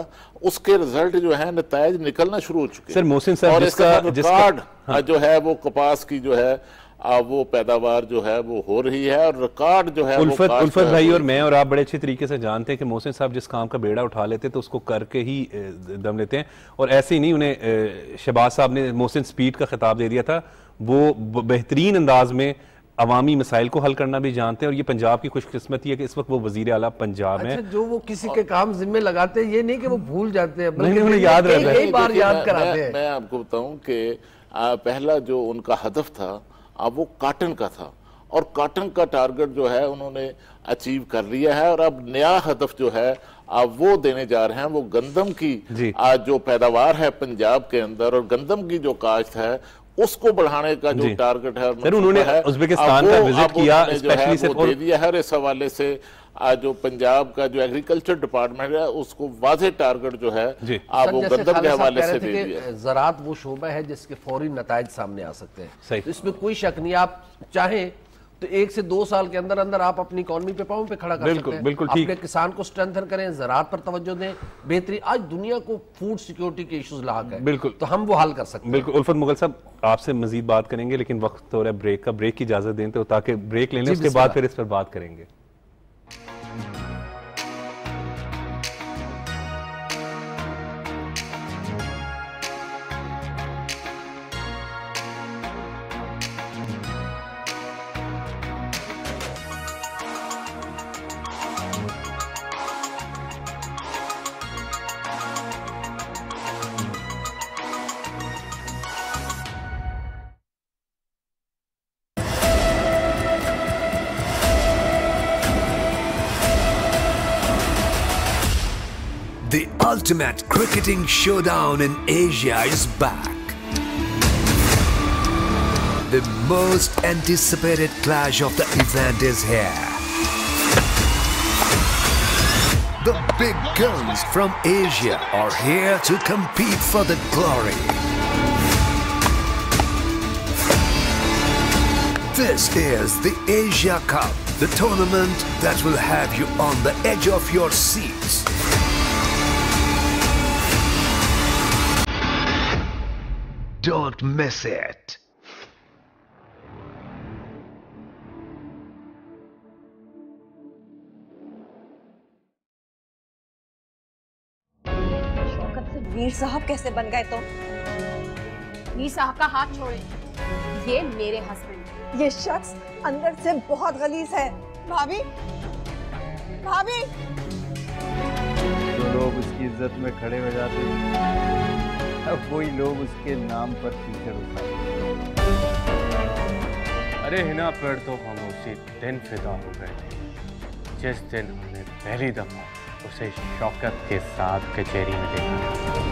[SPEAKER 2] उसके रिजल्ट जो है नतज निकलना शुरू हो चुके सर मोहसिन साहब और इसका रिकॉर्ड हाँ। जो है वो कपास की जो है आ, वो पैदावार जो है वो हो रही है और रिकॉर्ड जो है उल्फत वो उल्फत भाई और
[SPEAKER 1] मैं और आप बड़े अच्छे तरीके से जानते हैं कि मोहसिन साहब जिस काम का बेड़ा उठा लेते हैं तो उसको करके ही दम लेते हैं और ऐसे ही नहीं उन्हें शहबाज साहब ने मोहसिन स्पीड का खिताब दे दिया था वो बेहतरीन अंदाज में अवामी मसाइल को हल करना भी जानते हैं और ये पंजाब की खुशकस्मती है कि इस वक्त वो वजीर अला पंजाब अच्छा, है
[SPEAKER 3] जो वो किसी के काम जिम्मे लगाते हैं ये नहीं कि वो भूल जाते हैं नहीं उन्हें याद रहता है बार याद कराते हैं
[SPEAKER 2] मैं आपको बताऊं कि पहला जो उनका हदफ था अब वो काटन का था और काटन का टारगेट जो है उन्होंने अचीव कर लिया है और अब नया हदफ जो है अब वो देने जा रहे हैं वो गंदम की आज जो पैदावार है पंजाब के अंदर और गंदम की जो काश्त है उसको बढ़ाने का जो टारगेट है उन्होंने मतलब उज्बेकिस्तान का विजिट किया स्पेशली से दे दिया है इस हवाले से आज जो पंजाब का जो एग्रीकल्चर डिपार्टमेंट है उसको वाजे टारगेट जो है आप वो गंदम के हवाले से दे दिया
[SPEAKER 3] जरात वो शोबा है जिसके फौरी नतज सामने आ सकते हैं तो इसमें कोई शक नहीं आप चाहे तो एक से दो साल के अंदर अंदर आप अपनी इकोनॉमी पे पाओ पे खड़ा कर बिल्कुल, सकते हैं बिल्कुल अपने किसान को स्ट्रेंथन करें जरात पर तवज्जो दें बेहतरी आज दुनिया को फूड सिक्योरिटी के इश्यूज लाक है बिल्कुल तो हम वो हल कर सकते हैं बिल्कुल उल्फत
[SPEAKER 1] मुगल साहब आपसे मजीद बात करेंगे लेकिन वक्त हो रहा है ब्रेक का ब्रेक की इजाजत देते हो ताकि ब्रेक लेने उसके बाद फिर इस पर बात करेंगे
[SPEAKER 3] ultimate cricketing showdown in Asia is back. The most anticipated clash of the event is here. The big guns from Asia are here to compete for the glory.
[SPEAKER 2] This is the Asia
[SPEAKER 4] Cup, the tournament that will have you on the edge of your seats. Don't miss it. वीर साहब कैसे बन गए तुम तो? वीर साहब का हाथ छोड़े ये मेरे हस्बैंड
[SPEAKER 3] ये शख्स अंदर से बहुत गलीज है भाभी भाभी
[SPEAKER 1] लोग उसकी इज्जत में खड़े हो जाते हैं अब वही लोग उसके नाम पर फीचर उठा अरे हिना पर तो हम उसी
[SPEAKER 4] दिन फिदा हो गए थे जिस दिन हमने पहली दफा उसे शौकत के साथ कचहरी में देखा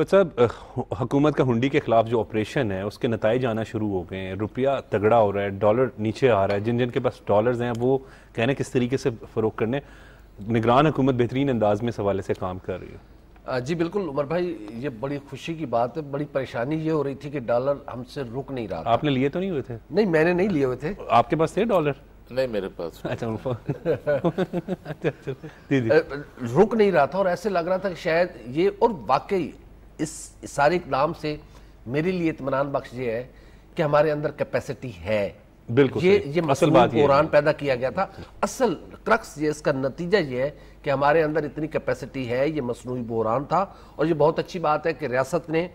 [SPEAKER 1] मुफत साहब हुकूमत का हुंडी के खिलाफ जो ऑपरेशन है उसके नतज आना शुरू हो गए हैं रुपया तगड़ा हो रहा है डॉलर नीचे आ रहा है जिन जिन के पास डॉलर्स हैं वो कहने किस तरीके से फ़रोग करने निगरान हुकूमत बेहतरीन अंदाज में इस हवाले से काम कर रही
[SPEAKER 3] है जी बिल्कुल उमर भाई ये बड़ी खुशी की बात है बड़ी परेशानी ये हो रही थी कि डॉलर हमसे रुक नहीं रहा आपने लिए तो नहीं हुए थे नहीं मैंने नहीं लिए हुए थे आपके पास थे डॉलर नहीं मेरे पास अच्छा, अच्छा, अच्छा। रुक नहीं रहा था और ऐसे लग रहा था कि शायद ये और वाकई इस सारे नाम से मेरे लिए इतमान बख्श ये है कि हमारे अंदर कैपेसिटी है बिल्कुल ये ये असल बात कुरान पैदा किया गया था असल क्रक्स ये इसका नतीजा ये है कि हमारे अंदर इतनी कैपेसिटी है ये मसनू बहरान था और ये बहुत अच्छी बात है कि रियासत ने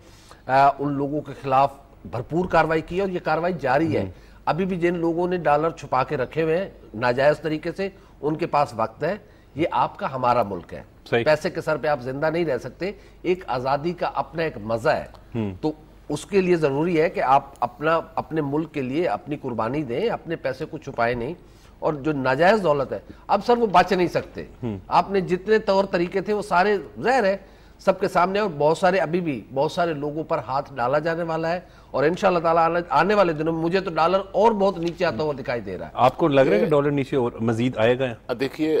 [SPEAKER 3] आ, उन लोगों के खिलाफ भरपूर कार्रवाई की और ये कार्रवाई जारी है हम्म। अभी भी जिन लोगों ने डॉलर छुपा के रखे हुए हैं नाजायज तरीके से उनके पास वक्त है ये आपका हमारा मुल्क है पैसे के सर पे आप जिंदा नहीं रह सकते एक आजादी का अपना एक मजा है हम्म। तो उसके लिए जरूरी है कि आप अपना अपने मुल्क के लिए अपनी कुर्बानी दें अपने पैसे को छुपाए नहीं और जो नाजायज दौलत है अब सर वो बच नहीं सकते हम्म। आपने जितने तौर तरीके थे वो सारे जहर है सबके सामने और बहुत सारे अभी भी बहुत सारे लोगों पर हाथ डाला जाने वाला है और इन ताला आने वाले दिनों में मुझे तो डॉलर और बहुत नीचे आता हुआ दिखाई दे रहा है आपको लग रहा है कि
[SPEAKER 1] डॉलर नीचे और
[SPEAKER 2] मजीद आएगा देखिए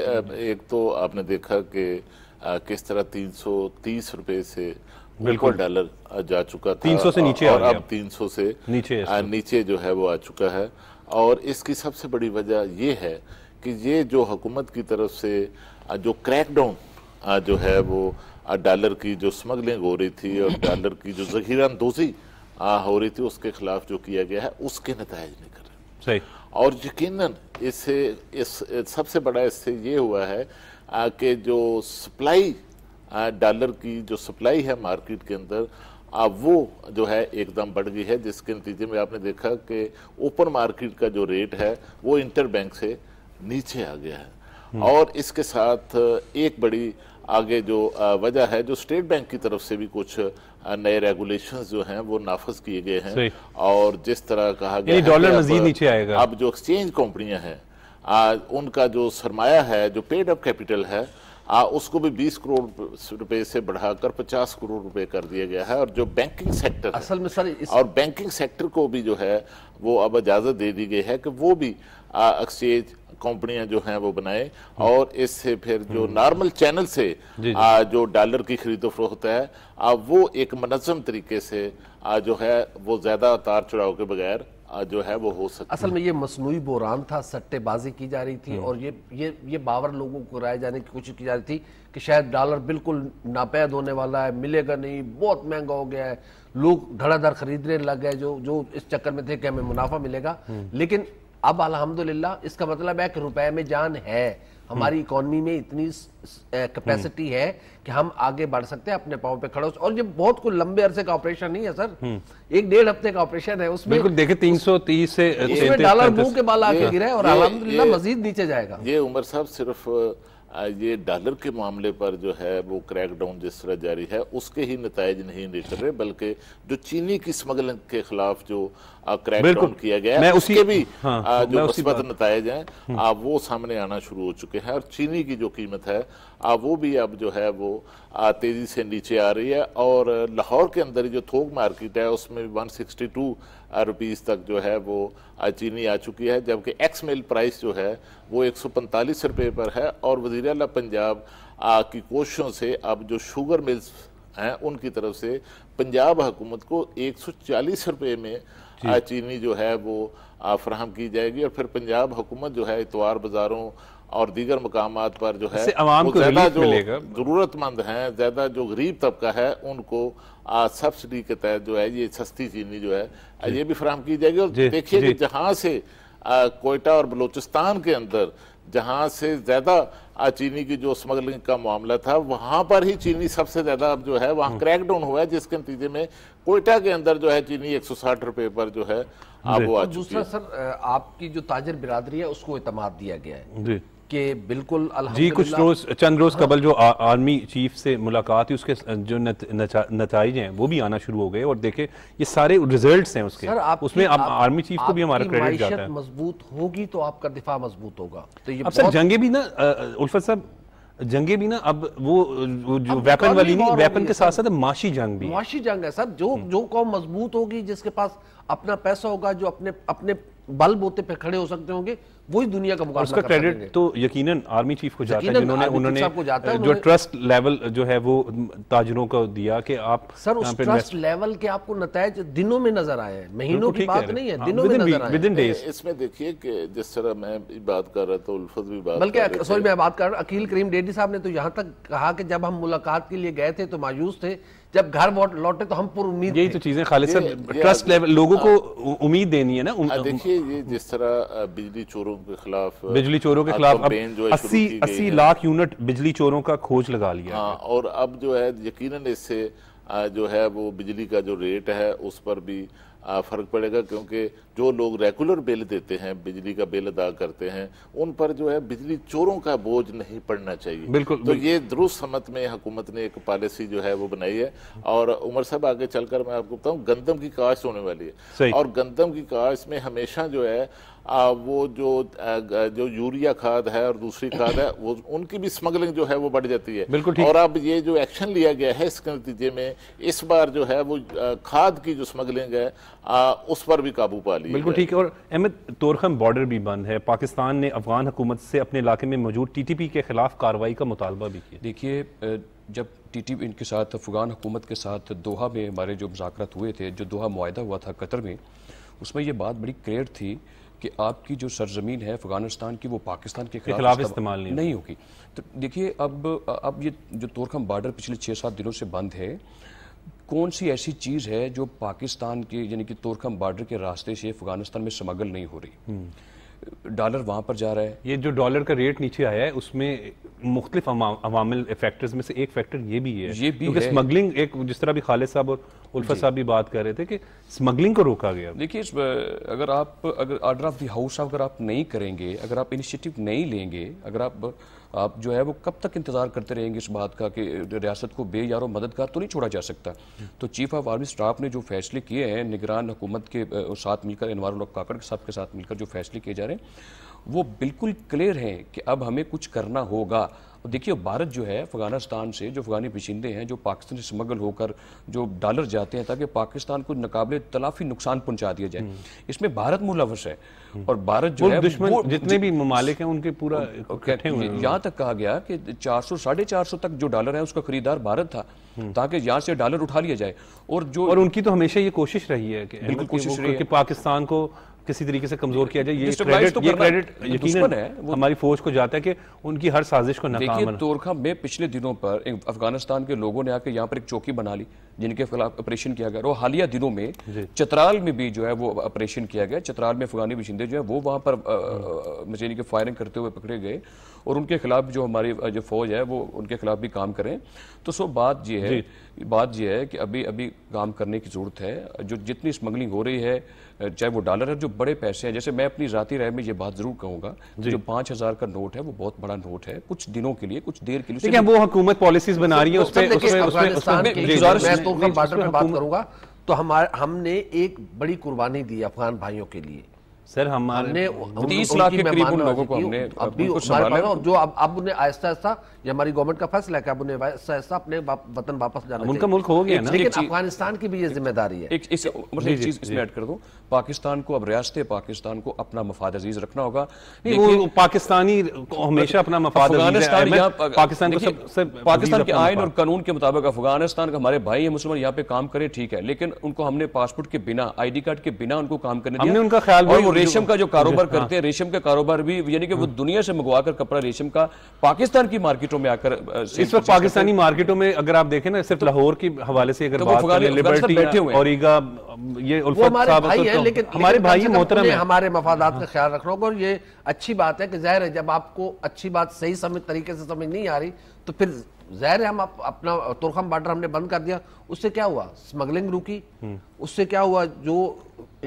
[SPEAKER 2] एक तो आपने देखा कि किस तरह तीन सौ से बिल्कुल डॉलर जा चुका था 300 से नीचे और अब 300 से नीचे नीचे जो है वो आ चुका है और इसकी सबसे बड़ी वजह ये है कि ये जो हुकूमत की तरफ से जो क्रैकडाउन जो है वो डॉलर की जो स्मगलिंग हो रही थी और डॉलर की जो जखीरा अंदोजी हो रही थी उसके खिलाफ जो किया गया है उसके नतज निकल रहे सही और यकीन इससे इस, इस सबसे बड़ा इससे ये हुआ है कि जो सप्लाई डॉलर की जो सप्लाई है मार्केट के अंदर अब वो जो है एकदम बढ़ गई है जिसके नतीजे में आपने देखा कि ओपन मार्केट का जो रेट है वो इंटर बैंक से नीचे आ गया है हम्म। और इसके साथ एक बड़ी आगे जो वजह है जो स्टेट बैंक की तरफ से भी कुछ नए रेगुलेशन जो हैं वो नाफज किए गए हैं और जिस तरह कहा गया डॉलर मजीद नीचे आएगा अब जो एक्सचेंज कंपनियां हैं उनका जो सरमाया है जो पेड अप कैपिटल है आ, उसको भी 20 करोड़ रुपए से बढ़ाकर 50 करोड़ रुपए कर दिया गया है और जो बैंकिंग सेक्टर असल में सर इस... और बैंकिंग सेक्टर को भी जो है वो अब इजाज़त दे दी गई है कि वो भी एक्सचेंज कंपनियां जो हैं वो बनाए और इससे फिर जो नॉर्मल हम्म। चैनल से आ, जो डॉलर की खरीदो फरोख्त है आ, वो एक मनजम तरीके से आ, जो है वो ज़्यादा उतार चढ़ाव के बगैर जो है वो हो सकता असल
[SPEAKER 3] में ये मसनू बोरान था सट्टेबाजी की जा रही थी हम्म। और ये ये ये बावर लोगों को राय जाने की कोशिश की जा रही थी कि शायद डॉलर बिल्कुल नापैद होने वाला है मिलेगा नहीं बहुत महंगा हो गया है लोग धड़ाधड़ खरीदने लग गए जो जो इस चक्कर में थे कि हमें मुनाफा मिलेगा हम्म। लेकिन अब अल्हम्दुलिल्लाह इसका मतलब है कि रुपए में जान है हमारी इकोनॉमी हम्म। में इतनी कैपेसिटी हम्म। है कि हम आगे बढ़ सकते हैं अपने पाओ पे खड़ो और ये बहुत कुछ लंबे अरसे का ऑपरेशन नहीं है सर हम्म। एक डेढ़ हफ्ते का ऑपरेशन है उसमें
[SPEAKER 1] तीन सौ तीस से डॉलर मुंह के बाल आगे गिरा है और अलहमदुल्ला
[SPEAKER 3] मजीद नीचे जाएगा
[SPEAKER 2] ये उम्र साहब सिर्फ ये डॉलर के मामले पर जो है वो क्रैकडाउन जिस तरह जारी है उसके ही नतज नहीं निकल रहे बल्कि जो चीनी की स्मगलिंग के खिलाफ जो क्रैकडाउन किया गया है उसके भी
[SPEAKER 1] हाँ, हाँ जो मुसीबत
[SPEAKER 2] नतज हैं हम्म। वो सामने आना शुरू हो चुके हैं और चीनी की जो कीमत है वो भी अब जो है वो तेज़ी से नीचे आ रही है और लाहौर के अंदर जो थोक मार्केट है उसमें भी वन सिक्सटी टू रुपीज़ तक जो है वो चीनी आ चुकी है जबकि एक्स मिल प्राइस जो है वो एक सौ पैंतालीस रुपये पर है और वजी अला पंजाब की कोशिशों से अब जो शुगर मिल्स हैं उनकी तरफ से पंजाब हुकूमत को एक सौ चालीस रुपये में चीनी जो है वो फ्राहम की जाएगी और फिर पंजाब हुकूमत जो है इतवार बाज़ारों और दीगर मकाम पर जो है ज्यादा जो जरूरतमंद हैं ज्यादा जो गरीब तबका है उनको सब्सिडी के तहत जो है ये सस्ती चीनी जो है ये भी फ्राहम की जाएगी और देखिए जहाँ से कोयटा और बलूचिस्तान के अंदर जहाँ से ज़्यादा चीनी की जो स्मगलिंग का मामला था वहाँ पर ही चीनी सबसे ज़्यादा अब जो है वहाँ हाँ। क्रैकडाउन हुआ है जिसके नतीजे में कोयटा के अंदर जो है चीनी एक सौ साठ रुपये पर जो है अब वो
[SPEAKER 3] आ तो चुकी दूसरा सर आपकी जो ताजर बिरादरी है उसको अतमाद दिया गया है कि बिल्कुल जी कुछ रोज चंद रोज हाँ। कबल
[SPEAKER 1] जो आ, आर्मी चीफ से मुलाकात हुई उसके जो नतज हैं वो भी आना शुरू हो गए और देखे ये सारे रिजल्ट्स हैं उसके सर, आप उसमें आप, आप, आर्मी चीफ को भी हमारा क्रेडिट जाता है
[SPEAKER 3] मजबूत होगी तो आपका दिफा मजबूत होगा तो ये अब सर जंगे
[SPEAKER 1] भी ना उल्फत साहब जंगे भी ना अब वो जो अब वेपन वाली नहीं वेपन के साथ साथ माशी जंग भी
[SPEAKER 3] माशी जंग है सर जो हम्म। जो कौम मजबूत होगी जिसके पास अपना पैसा होगा जो अपने अपने बल बोते पे खड़े हो सकते होंगे वही दुनिया का मुकाबला उसका क्रेडिट
[SPEAKER 1] तो यकीनन आर्मी चीफ को जाता है जिन्होंने उन्होंने जो ट्रस्ट लेवल जो है वो ताजरों को दिया कि आप सर उस ट्रस्ट
[SPEAKER 3] लेवल के आपको नतज दिनों में नजर आए हैं महीनों की बात नहीं है हाँ, दिनों में नजर आए
[SPEAKER 2] इसमें देखिए कि जिस तरह मैं बात कर रहा था उल्फत भी बात बल्कि सॉरी मैं
[SPEAKER 3] बात कर रहा अकील करीम डेडी साहब ने तो यहाँ तक कहा कि जब हम मुलाकात के लिए गए थे तो मायूस थे जब घर लौटे तो हम पूरी उम्मीद यही तो चीजें खालिद सर ट्रस्ट लेवल लोगों को
[SPEAKER 1] उम्मीद देनी है ना उम, देखिए
[SPEAKER 2] ये जिस तरह बिजली चोरों के खिलाफ बिजली चोरों के खिलाफ अस्सी अस्सी लाख
[SPEAKER 1] यूनिट बिजली चोरों का खोज लगा लिया हाँ,
[SPEAKER 2] और अब जो है यकीनन इससे जो है वो बिजली का जो रेट है उस पर भी फ़र्क पड़ेगा क्योंकि जो लोग रेगुलर बिल देते हैं बिजली का बिल अदा करते हैं उन पर जो है बिजली चोरों का बोझ नहीं पड़ना चाहिए बिल्कुल तो बिल्कुल। ये दुरुस्त समत में हुकूमत ने एक पॉलिसी जो है वो बनाई है और उमर साहब आगे चलकर मैं आपको बताऊँ गंदम की काश्त होने वाली है और गंदम की काश्त में हमेशा जो है आ, वो जो जो यूरिया खाद है और दूसरी खाद है वो उनकी भी स्मगलिंग जो है वो बढ़ जाती है बिल्कुल और अब ये जो एक्शन लिया गया है इसके नतीजे में इस बार जो है वो खाद की जो स्मगलिंग है आ, उस पर भी काबू पा लिया बिल्कुल ठीक है
[SPEAKER 1] और अहमद तोरखम बॉर्डर भी बंद है पाकिस्तान ने अफगान हुकूमत से अपने इलाके में मौजूद टी टी
[SPEAKER 4] पी के खिलाफ कार्रवाई का मुतालबा भी किया देखिए जब टी टी इनके साथ अफगान हुकूमत के साथ दोहा में हमारे जो मुजाकर हुए थे जो दोहा माहा हुआ था कतर में उसमें यह बात बड़ी क्लियर थी कि आपकी जो सरजमीन है अफगानिस्तान की वो पाकिस्तान के खिलाफ इस्तेमाल नहीं, नहीं होगी तो देखिए अब अब ये जो तोरखम बॉर्डर पिछले छः सात दिनों से बंद है कौन सी ऐसी चीज़ है जो पाकिस्तान के यानी कि तोरखम बॉर्डर के रास्ते से अफगानिस्तान में स्मगल नहीं हो रही हम्म। डॉलर वहाँ पर जा रहा है ये जो डॉलर का रेट नीचे आया है
[SPEAKER 1] उसमें मुख्तलिफ अवामिल फैक्टर्स में से एक फैक्टर ये भी है ये भी क्योंकि स्मगलिंग एक जिस तरह भी
[SPEAKER 4] खालिद साहब और उल्फा साहब भी बात कर रहे थे कि स्मगलिंग को रोका गया देखिए अगर आप अगर ऑर्डर ऑफ द हाउस अगर आप नहीं करेंगे अगर आप इनिशिएटिव नहीं लेंगे अगर आप आप जो है वो कब तक इंतज़ार करते रहेंगे इस बात का कि रियासत को बेयार मदद मददगार तो नहीं छोड़ा जा सकता तो चीफ ऑफ आर्मी स्टाफ ने जो फैसले किए हैं निगरान हुकूमत के साथ मिलकर इनवार के साहब के साथ मिलकर जो फैसले किए जा रहे हैं वो बिल्कुल क्लियर हैं कि अब हमें कुछ करना होगा तो देखिए भारत जो है अफगानिस्तान से जो अफगानी पेशिंदे हैं जो पाकिस्तान से स्मगल होकर जो डॉलर जाते हैं ताकि पाकिस्तान को नाकबले तलाफी नुकसान पहुंचा दिया जाए हम्म। इसमें भारत मुलवस है हम्म। और भारत जो है वो जितने भी ममालिक हैं उनके पूरा कहते हैं यहाँ तक कहा गया कि चार सौ साढ़े चार सौ तक जो डॉलर है उसका खरीदार भारत था हम्म। ताकि यहाँ से डॉलर उठा लिया जाए और जो और उनकी
[SPEAKER 1] तो हमेशा ये कोशिश रही
[SPEAKER 4] है कि बिल्कुल कोशिश रही है कि पाकिस्तान को
[SPEAKER 1] किसी तरीके से कमजोर किया जाए ये क्रेडिट तो ये क्रेडिट यकीनन है
[SPEAKER 4] हमारी फौज को जाता है कि उनकी हर साजिश को नाकाम देखिए तोरखा में पिछले दिनों पर अफगानिस्तान के लोगों ने आकर यहाँ पर एक चौकी बना ली जिनके खिलाफ ऑपरेशन किया गया और हालिया दिनों में चतराल में भी जो है वो ऑपरेशन किया गया चतराल में अफगानी बशिंदे जो है वो वहाँ पर मशीनी के फायरिंग करते हुए पकड़े गए और उनके खिलाफ जो हमारी जो फौज है वो उनके खिलाफ भी काम करें तो सो बात ये है बात ये है कि अभी अभी काम करने की जरूरत है जो जितनी स्मगलिंग हो रही है चाहे वो डॉलर है जो बड़े पैसे हैं जैसे मैं अपनी जाती राय में ये बात जरूर कहूंगा जो पांच हजार का नोट है वो बहुत बड़ा नोट है
[SPEAKER 3] कुछ दिनों के लिए कुछ देर के लिए वो हुकूमत पॉलिसीज बना रही है तो उस पर तो, तो हमारे हमने एक बड़ी कुर्बानी दी अफगान भाइयों के लिए
[SPEAKER 1] सर हमारे तीस लाख के करीब उन लोगों को हमने अब भी हमारे पास
[SPEAKER 3] जो अब अब उन्हें आहिस्ता आहिस्ता ये हमारी गवर्नमेंट का फैसला है कि अब उन्हें आहिस्ता आहिस्ता अपने वतन वापस जाना उनका मुल्क हो गया ना लेकिन
[SPEAKER 4] अफगानिस्तान की भी ये जिम्मेदारी है एक इस मुझे एक चीज इसमें ऐड कर दूं पाकिस्तान को अब रियासत पाकिस्तान को अपना मफाद अजीज रखना होगा वो पाकिस्तानी हमेशा अपना मफाद पाकिस्तान पाकिस्तान के आयन और कानून के मुताबिक अफगानिस्तान का हमारे भाई है मुसलमान यहाँ पे काम करे ठीक है लेकिन उनको हमने पासपोर्ट के बिना आईडी कार्ड के बिना उनको काम करने उनका ख्याल रेशम का जो कारोबार हाँ। करते हैं रेशम के कारोबार भी यानी कि वो दुनिया से मंगवा कर कपड़ा रेशम का पाकिस्तान की मार्केटों में आकर इस वक्त पाकिस्तानी मार्केटों
[SPEAKER 1] में अगर आप देखें ना सिर्फ तो लाहौर के हवाले से अगर तो बैठे हुए और ये हमारे भाई तो मोहतरम हमारे
[SPEAKER 3] मफादात का हाँ। ख्याल रख होगा और ये अच्छी बात है कि जाहिर है जब आपको अच्छी बात सही समझ तरीके से समझ नहीं आ रही तो फिर जाहिर है हम अप, अपना तुरखम बॉर्डर हमने बंद कर दिया उससे क्या हुआ स्मगलिंग रुकी हम्म। उससे क्या हुआ जो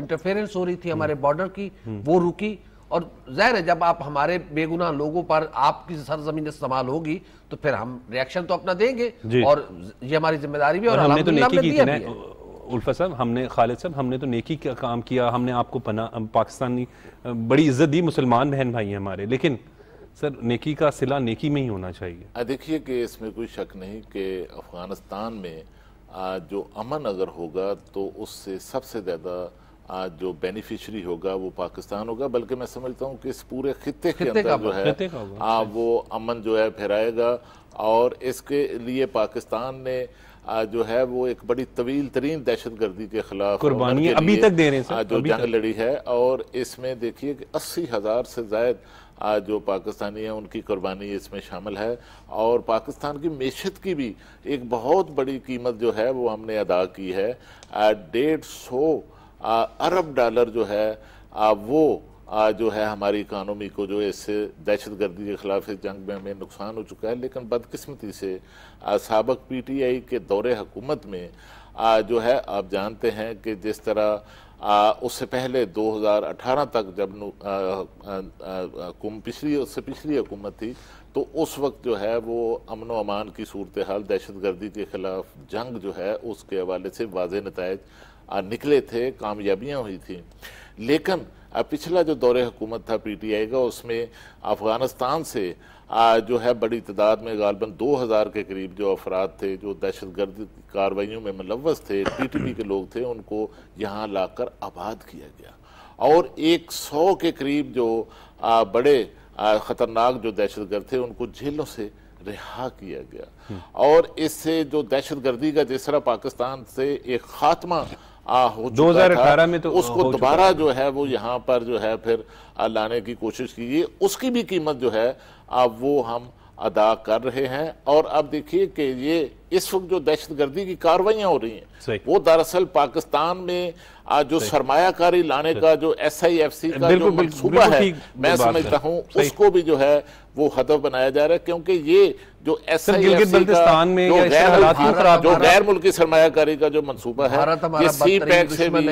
[SPEAKER 3] इंटरफेरेंस हो रही थी हमारे बॉर्डर हम्म। की हम्म। वो रुकी और जाहिर है जब आप हमारे बेगुनाह लोगों पर आपकी सरजमीन इस्तेमाल होगी तो फिर हम रिएक्शन तो अपना देंगे और ये हमारी जिम्मेदारी भी और, और हमने तो नेकी की है
[SPEAKER 1] उल्फा साहब हमने खालिद साहब हमने तो नेकी का काम किया हमने आपको पना पाकिस्तानी बड़ी इज्जत दी मुसलमान बहन भाई हैं हमारे लेकिन सर नेकी का सिला नेकी में ही होना चाहिए
[SPEAKER 2] देखिए कि इसमें कोई शक नहीं कि अफ़गानिस्तान में जो अमन अगर होगा तो उससे सबसे ज़्यादा जो बेनिफिशरी होगा वो पाकिस्तान होगा बल्कि मैं समझता हूँ कि इस पूरे खत्े के अंदर जो है आ, वो अमन जो है फहराएगा और इसके लिए पाकिस्तान ने आ, जो है वो एक बड़ी तवील तरीन दहशत गर्दी के खिलाफ अभी तक दे रहे हैं जो जंग लड़ी है और इसमें देखिए कि अस्सी हज़ार से जायद आज जो पाकिस्तानी हैं उनकी कुर्बानी इसमें शामिल है और पाकिस्तान की मीशत की भी एक बहुत बड़ी कीमत जो है वो हमने अदा की है डेढ़ सौ अरब डॉलर जो है आ, वो आ, जो है हमारी इकानमी को जो है इससे दहशत गर्दी के ख़िलाफ़ इस जंग में हमें नुकसान हो चुका है लेकिन बदकिस्मती से सबक पी टी आई के दौरे हकूमत में आ, जो है आप जानते हैं कि जिस तरह आ, उससे पहले 2018 तक जब कुम पिछली उससे पिछली हुकूमत थी तो उस वक्त जो है वो अमन अमान की सूरत हाल दहशत गर्दी के ख़िलाफ़ जंग जो है उसके हवाले से वाज नतज निकले थे कामयाबियाँ हुई थी लेकिन पिछला जो दौर हुकूमत था पीटीआई का उसमें अफ़गानिस्तान से जो है बड़ी तादाद में गालबा दो हज़ार के करीब जो अफराद थे जो दहशत गर्द कार्रवाइयों में मुलवस थे टी टी पी के लोग थे उनको यहाँ लाकर आबाद किया गया और एक सौ के करीब जो बड़े ख़तरनाक जो दहशत गर्द थे उनको जेलों से रिहा किया गया हम्म। और इससे जो दहशत गर्दी का जिस तरह पाकिस्तान से एक खात्मा हो दो हजार अठारह में तो उसको दोबारा जो है वो यहाँ पर जो है फिर लाने की कोशिश की उसकी भी कीमत जो है अब वो हम अदा कर रहे हैं और अब देखिए कि ये इस वक्त जो दहशत गर्दी की कार्रवाइयाँ हो रही हैं वो दरअसल पाकिस्तान में आज जो सरमाकारी लाने का जो एस आई एफ सी का जो मनसूबा है मैं समझता हूँ उसको भी जो है वो हदफ बनाया जा रहा है क्योंकि ये जो एस आई एफ सी का जो गैर मुल्की सरमाकारी का जो मनसूबा है ये सी पैक e से भी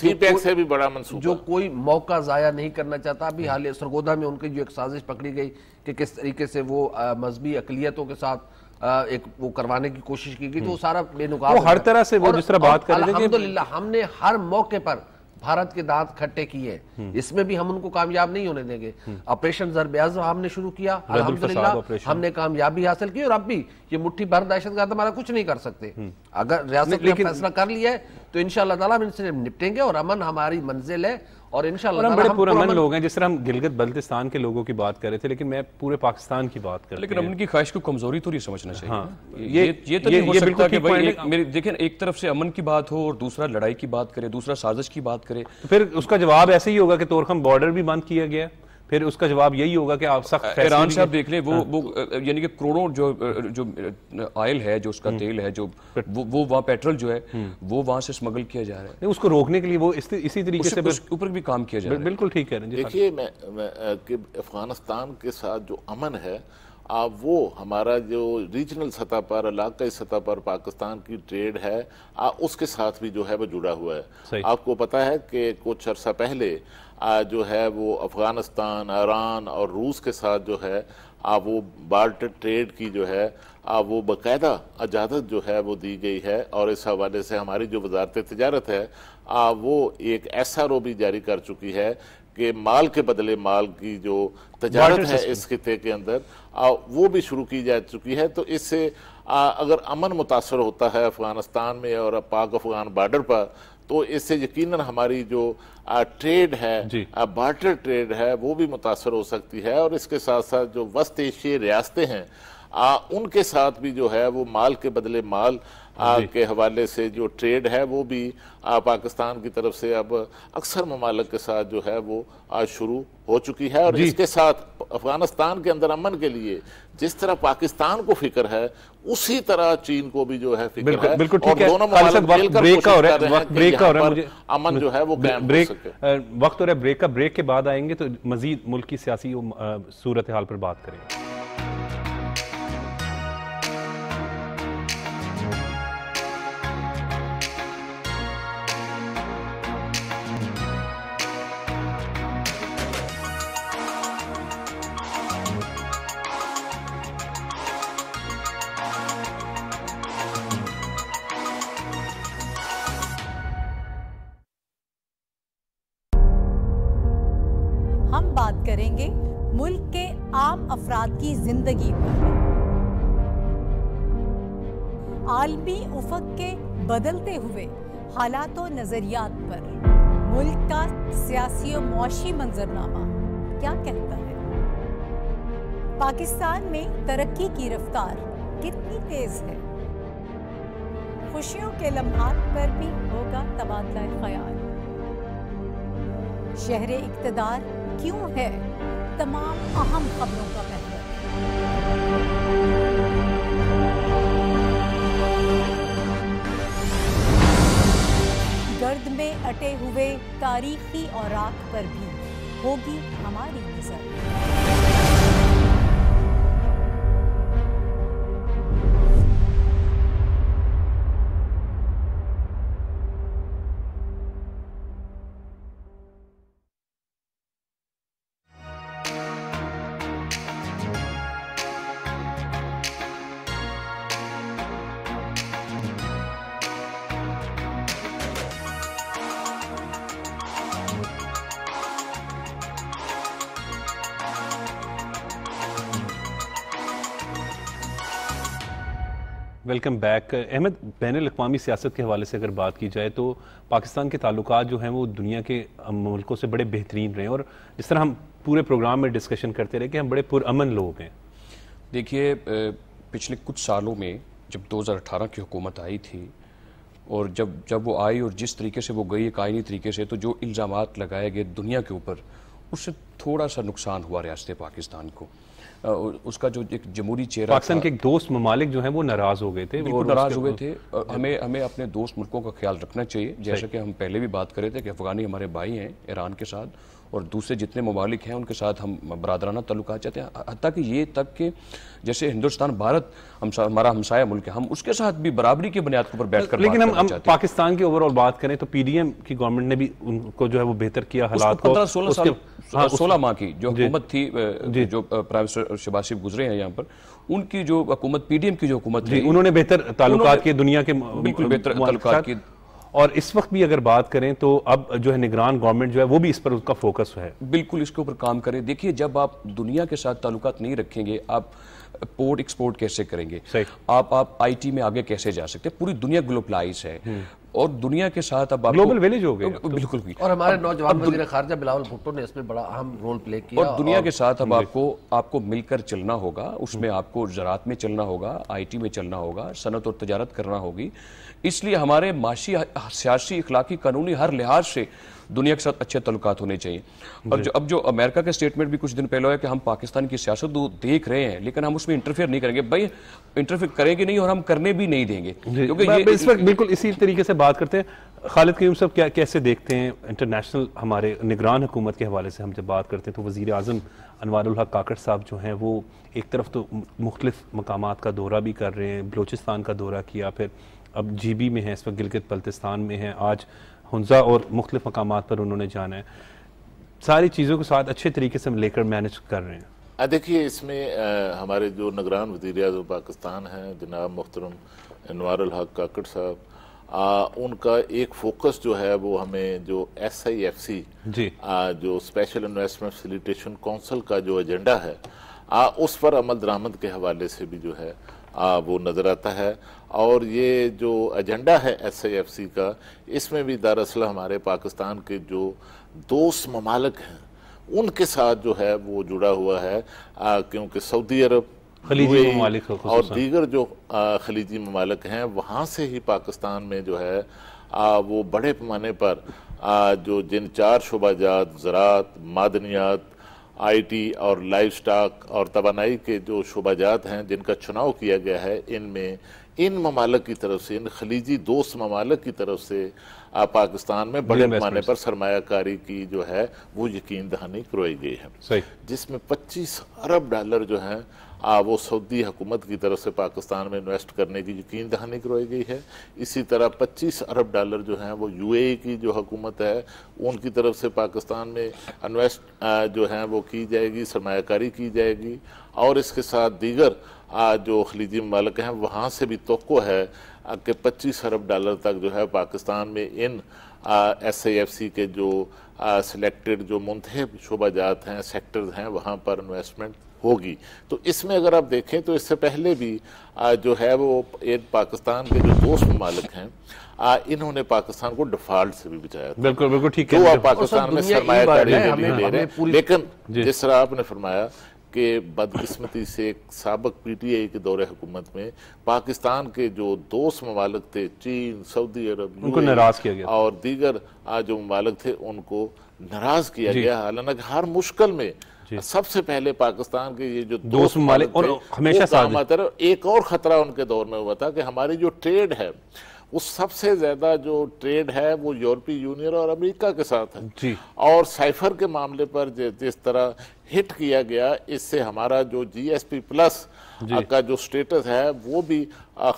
[SPEAKER 2] सी पैक हम्म। e से भी बड़ा मनसूबा जो
[SPEAKER 3] कोई मौका जाया नहीं करना चाहता अभी हाल सरगोधा में उनकी जो एक साजिश पकड़ी गई कि किस तरीके से वो मजहबी अकलीतों के साथ एक वो करवाने की कोशिश की गई तो हम्म। सारा बेनुकाब हर तरह से वो जिस तरह बात कर अलहमदुल्ला हमने हर मौके पर भारत के दांत खट्टे किए हम्म। इसमें भी हम उनको कामयाब नहीं होने देंगे हम्म। ऑपरेशन जरबयाज हमने शुरू किया अलहमदिल्ला हमने कामयाबी हासिल की और अब भी ये मुट्ठी भर दहशत गर्द हमारा कुछ नहीं कर सकते अगर रियासत ने फैसला कर लिया है तो इनशाला हम इनसे निपटेंगे और अमन हमारी मंजिल है और इन हम बड़े पुरमन लोग
[SPEAKER 1] हैं जिस तरह हम गिलगत बल्तिस्तान के लोगों की बात कर रहे थे लेकिन मैं पूरे पाकिस्तान की बात
[SPEAKER 4] कर लेकिन अमन की ख्वाहिश को कमजोरी तो नहीं समझना चाहिए हाँ, ये ये तो नहीं हो सकता कि भाई मेरे देखें एक तरफ से अमन की बात हो और दूसरा लड़ाई की बात करे दूसरा साजिश की बात करे तो फिर उसका जवाब ऐसे ही
[SPEAKER 1] होगा कि तोरखम बॉर्डर भी बंद किया गया फिर उसका जवाब यही होगा कि आप सख्त ईरान साहब देख लें वो हाँ। वो
[SPEAKER 4] यानी कि करोड़ों जो जो आयल है जो उसका हम्म। तेल है जो वो वो वहाँ पेट्रोल जो है हम्म। वो वहाँ से स्मगल किया जा रहा है उसको रोकने के लिए वो इस, इसी तरीके से ऊपर भी काम किया जा रहा है बिल्कुल ठीक है देखिए
[SPEAKER 2] मैं कि अफगानिस्तान के साथ जो अमन है आप वो हमारा जो रीजनल सतह पर इलाकई सतह पर पाकिस्तान की ट्रेड है आ, उसके साथ भी जो है वो जुड़ा हुआ है आपको पता है कि कुछ अर्सा पहले जो है वो अफ़गानिस्तान ईरान और रूस के साथ जो है आ, वो बाल्ट ट्रेड की जो है आ, वो बाकायदा इजाज़त जो है वो दी गई है और इस हवाले से हमारी जो वजारत तजारत है आ, वो एक एस आर ओ भी जारी कर चुकी है कि माल के बदले माल की जो तजारत है इस खत्े के अंदर आ, वो भी शुरू की जा चुकी है तो इससे अगर अमन मुतासर होता है अफ़गानिस्तान में और पाक अफ़गान बार्डर पर तो इससे यकीनन हमारी जो ट्रेड है बार्टर ट्रेड है वो भी मुतासर हो सकती है और इसके साथ साथ जो वस्त एशियाई रियासतें हैं आ, उनके साथ भी जो है वो माल के बदले माल हाँ के हवाले से जो ट्रेड है वो भी पाकिस्तान की तरफ से अब अक्सर ममालक के साथ जो है वो आज शुरू हो चुकी है और इसके साथ अफगानिस्तान के अंदर अमन के लिए जिस तरह पाकिस्तान को फिक्र है उसी तरह चीन को भी जो है फिक्र है बिल्कुल और दोनों मिलकर अमन जो है वो ब्रेक
[SPEAKER 1] वक्त हो रहा है ब्रेक का ब्रेक के बाद आएंगे तो मजीद मुल्क की सियासी सूरत हाल पर बात करेंगे
[SPEAKER 3] अफराद की जिंदगी पर आलमी उफक के बदलते हुए हालात और नज़रियात पर मुल्क का सियासी और मुशी मंजरनामा क्या कहता है पाकिस्तान में तरक्की की रफ्तार कितनी तेज है खुशियों
[SPEAKER 2] के
[SPEAKER 4] लम्हात पर भी होगा तबादला ख्याल शहर
[SPEAKER 3] इकतदार क्यों है तमाम अहम खबरों का पहलू गर्द में अटे हुए तारीखी और राख पर भी होगी हमारी नजर
[SPEAKER 1] वेलकम बैक अहमद बैन अवी सियासत के हवाले से अगर बात की जाए तो पाकिस्तान के ताल्लुक जो हैं वो दुनिया के मुल्कों से बड़े बेहतरीन रहे और जिस तरह हम पूरे प्रोग्राम में डिस्कशन करते रहे कि हम बड़े पुरान लोग हैं
[SPEAKER 4] देखिए पिछले कुछ सालों में जब 2018 की हुकूमत आई थी और जब जब वो आई और जिस तरीके से वो गई एक आइनी तरीके से तो जो इल्ज़ाम लगाए गए दुनिया के ऊपर उससे थोड़ा सा नुकसान हुआ रियासत पाकिस्तान को उसका जो एक जमहूरी चेहरा पाकिस्तान के एक
[SPEAKER 1] दोस्त ममालिक जो है वो नाराज़
[SPEAKER 4] हो गए थे वो नाराज़ हुए थे हमें हमें अपने दोस्त मुल्कों का ख्याल रखना चाहिए जैसा कि हम पहले भी बात करे थे कि अफगानी हमारे भाई हैं ईरान के साथ और दूसरे जितने ममालिक हैं उनके साथ हम बरदराना तल्लुक चाहते हैं हती कि ये तक कि जैसे हिंदुस्तान भारत हम हमारा हमसाया मुल्क है हम उसके साथ भी बराबरी की बुनियाद के ऊपर बैठ कर लेकिन हम, हम
[SPEAKER 1] पाकिस्तान की ओवरऑल बात करें तो पी डी एम की गवर्नमेंट ने भी उनको जो है वो बेहतर किया हालात पंद्रह सोलह साल हाँ, सोलह
[SPEAKER 4] माह की जो हुकूमत थी जो प्राइम मिनिस्टर शबाशिफ गुजरे हैं यहाँ पर उनकी जो हुकूमत पी डी एम की जो हुकूमत थी उन्होंने बेहतर ताल्लुकात के दुनिया के बिल्कुल
[SPEAKER 1] बेहतर
[SPEAKER 4] और इस वक्त भी अगर बात करें तो अब जो है निगरान गवर्नमेंट जो है वो भी इस पर उसका फोकस है बिल्कुल इसके ऊपर काम करें देखिए जब आप दुनिया के साथ ताल्लुक नहीं रखेंगे आप पोर्ट एक्सपोर्ट कैसे करेंगे आप आप आईटी में आगे कैसे जा सकते हैं पूरी दुनिया ग्लोबलाइज है हम्म। और दुनिया के साथ अब ग्लोबल विलेज हो गए तो, बिल्कुल और हमारे
[SPEAKER 3] नौजवान वजीर खारजा बिलावल भुट्टो ने इसमें बड़ा अहम रोल प्ले किया और दुनिया के साथ अब आपको
[SPEAKER 4] आपको मिलकर चलना होगा उसमें आपको ज़रात में चलना होगा आईटी में चलना होगा सनत और तजारत करना होगी इसलिए हमारे माशी सियासी इखलाकी कानूनी हर लिहाज से दुनिया के साथ अच्छे तल्लक होने चाहिए और जो अब जो अमेरिका का स्टेटमेंट भी कुछ दिन पहले हुआ कि हम पाकिस्तान की सियासत तो देख रहे हैं लेकिन हम उसमें इंटरफेयर नहीं करेंगे भाई इंटरफेयर करेंगे नहीं और हम करने भी नहीं देंगे क्योंकि इस वक्त
[SPEAKER 1] बिल्कुल इसी तरीके से बात करते हैं खालिद कयूम साहब क्या कैसे देखते हैं इंटरनेशनल हमारे निगरान हुकूमत के हवाले से हम जब बात करते हैं तो वज़ी अजम अनवर काकड़ साहब जो हैं वो एक तरफ तो मुख्तफ मकाम का दौरा भी कर रहे हैं बलोचिस्तान का दौरा किया फिर अब जी बी में है इस वक्त गिलगित बल्तिस्तान में है आज हंजा और मुख्तफ मकाम पर उन्होंने जाना है सारी चीज़ों के साथ अच्छे तरीके से लेकर मैनेज कर रहे
[SPEAKER 2] हैं देखिए इसमें आ, हमारे जो निगरान वजीर अजम पाकिस्तान हैं जनाब मुख्तरम अनवर काकड़ साहब आ, उनका एक फोकस जो है वो हमें जो एस आई एफ सी जो स्पेशल इन्वेस्टमेंट फैसिलिटेशन काउंसिल का जो एजेंडा है आ, उस पर अमल दरामद के हवाले से भी जो है आ, वो नज़र आता है और ये जो एजेंडा है एस आई एफ सी का इसमें भी दरअसल हमारे पाकिस्तान के जो दोस्त ममालक हैं उनके साथ जो है वो जुड़ा हुआ है क्योंकि सऊदी अरब
[SPEAKER 1] खलीजी ममालिक और दीगर
[SPEAKER 2] जो खलीजी ममालिक हैं वहाँ से ही पाकिस्तान में जो है आ, वो बड़े पैमाने पर आ, जो जिन चार शोबाजात ज़रात मादनियात आईटी और लाइफ स्टाक और तोानाई के जो शोबाजात हैं जिनका चुनाव किया गया है इनमें इन ममालक की तरफ से इन खलीजी दोस्त ममालक की तरफ से पाकिस्तान में बड़े पैमाने पर सरमाकारी की जो है वो यकीन दहानी करवाई गई है जिसमें 25 अरब डॉलर जो है वो सऊदी हुकूमत की तरफ से पाकिस्तान में इन्वेस्ट करने की यकीन दहानी करवाई गई है इसी तरह 25 अरब डॉलर जो हैं वो यूएई की जो हुकूमत है उनकी तरफ से पाकिस्तान में इन्वेस्ट जो है वो की जाएगी सरमाकारी की जाएगी और इसके साथ दीगर जो खलीजी ममालक हैं वहाँ से भी तो है कि पच्चीस अरब डॉलर तक जो है पाकिस्तान में इन एस आई एफ सी के जो सिलेक्टेड जो मुंतब शुबाजात हैं सेक्टर्स हैं वहाँ पर इन्वेस्टमेंट होगी तो इसमें अगर आप देखें तो इससे पहले भी आ, जो है वो एक पाकिस्तान के जो दोस्त ममालिक हैं इन्होंने पाकिस्तान को डिफॉल्ट से भी बचाया बिल्कुल बिल्कुल ठीक है तो पाकिस्तान में सरमाकारी ले रहे हैं लेकिन जिस तरह आपने फरमाया कि बदकस्मती से एक सबक पी टी आई के दौरे हुकूमत में पाकिस्तान के जो दोस्त ममालक थे चीन सऊदी अरब उनको नाराज किया गया और दीगर जो ममालक थे उनको नाराज किया गया हालांकि हर मुश्किल में सबसे पहले पाकिस्तान के ये जो दोस्त मालिक और हमेशा साथ एक और खतरा उनके दौर में हुआ था कि हमारी जो ट्रेड है वो सबसे ज़्यादा जो ट्रेड है वो यूरोपीय यूनियन और अमेरिका के साथ है जी। और साइफर के मामले पर जिस तरह हिट किया गया इससे हमारा जो जीएसपी प्लस का जो स्टेटस है वो भी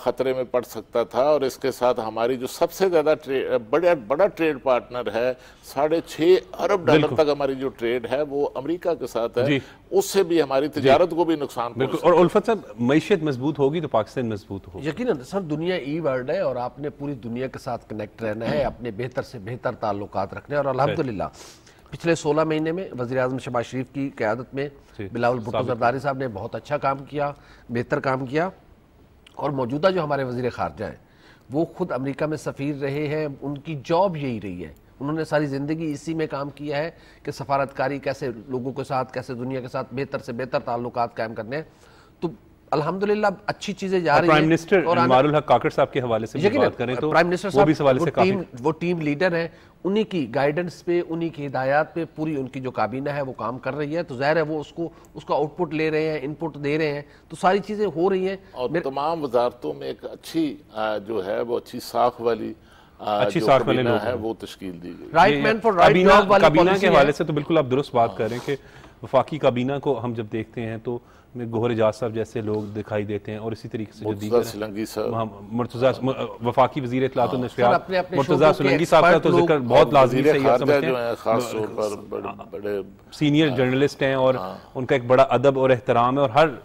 [SPEAKER 2] ख़तरे में पड़ सकता था और इसके साथ हमारी जो सबसे ज़्यादा बड़ा बड़ा ट्रेड पार्टनर है साढ़े छह अरब डॉलर तक हमारी जो ट्रेड है वो अमेरिका के साथ है उससे भी हमारी तजारत को भी नुकसान और उल्फत
[SPEAKER 1] साहब मैशियत मजबूत होगी तो पाकिस्तान मजबूत होगा
[SPEAKER 3] यकीन सर दुनिया ई वर्ल्ड है और आपने पूरी दुनिया के साथ कनेक्ट रहना है हम्म। अपने बेहतर से बेहतर ताल्लुक रखने और अलहमदिल्ला पिछले 16 महीने में वजी अजम शबाज शरीफ की क्यादत में बिलावल भुट्टो जरदारी साहब ने बहुत अच्छा काम किया बेहतर काम किया और मौजूदा जो हमारे वजीर खारजा हैं वो खुद अमेरिका में सफ़ीर रहे हैं उनकी जॉब यही रही है उन्होंने सारी ज़िंदगी इसी में काम किया है कि सफारतकारी कैसे लोगों के साथ कैसे दुनिया के साथ बेहतर से बेहतर ताल्लुक कायम करने हैं तो अल्हम्दुलिल्लाह अच्छी चीजें जा रही हैं और मिनिस्टर
[SPEAKER 1] हक काकड़ साहब के हवाले से भी बात करें तो प्राइम मिनिस्टर साहब वो भी इस हवाले से टीम
[SPEAKER 3] वो टीम लीडर है उन्हीं की गाइडेंस पे उन्हीं की हिदायत पे पूरी उनकी जो काबीना है वो काम कर रही है तो जाहिर है वो उसको उसका आउटपुट ले रहे हैं इनपुट दे रहे हैं तो सारी चीज़ें हो रही है और तमाम वजारतों में एक अच्छी जो
[SPEAKER 2] है वो अच्छी साख वाली अच्छी साख वाले लोग है वो तश्कील दी गई राइट मैन फॉर राइट काबीना के हवाले से
[SPEAKER 1] तो बिल्कुल आप दुरुस्त बात हाँ। कर रहे हैं कि वफाकी काबीना को हम जब देखते हैं तो में गोहर एजाज साहब जैसे लोग दिखाई देते हैं और इसी तरीके से जो मुर्तजा वफाकी वजी इतलात तो हाँ। मुर्तजा सलंगी साहब का तो जिक्र बहुत लाजमी से हाँ।
[SPEAKER 2] हाँ।
[SPEAKER 1] सीनियर जर्नलिस्ट हैं और उनका एक बड़ा अदब और एहतराम है और हर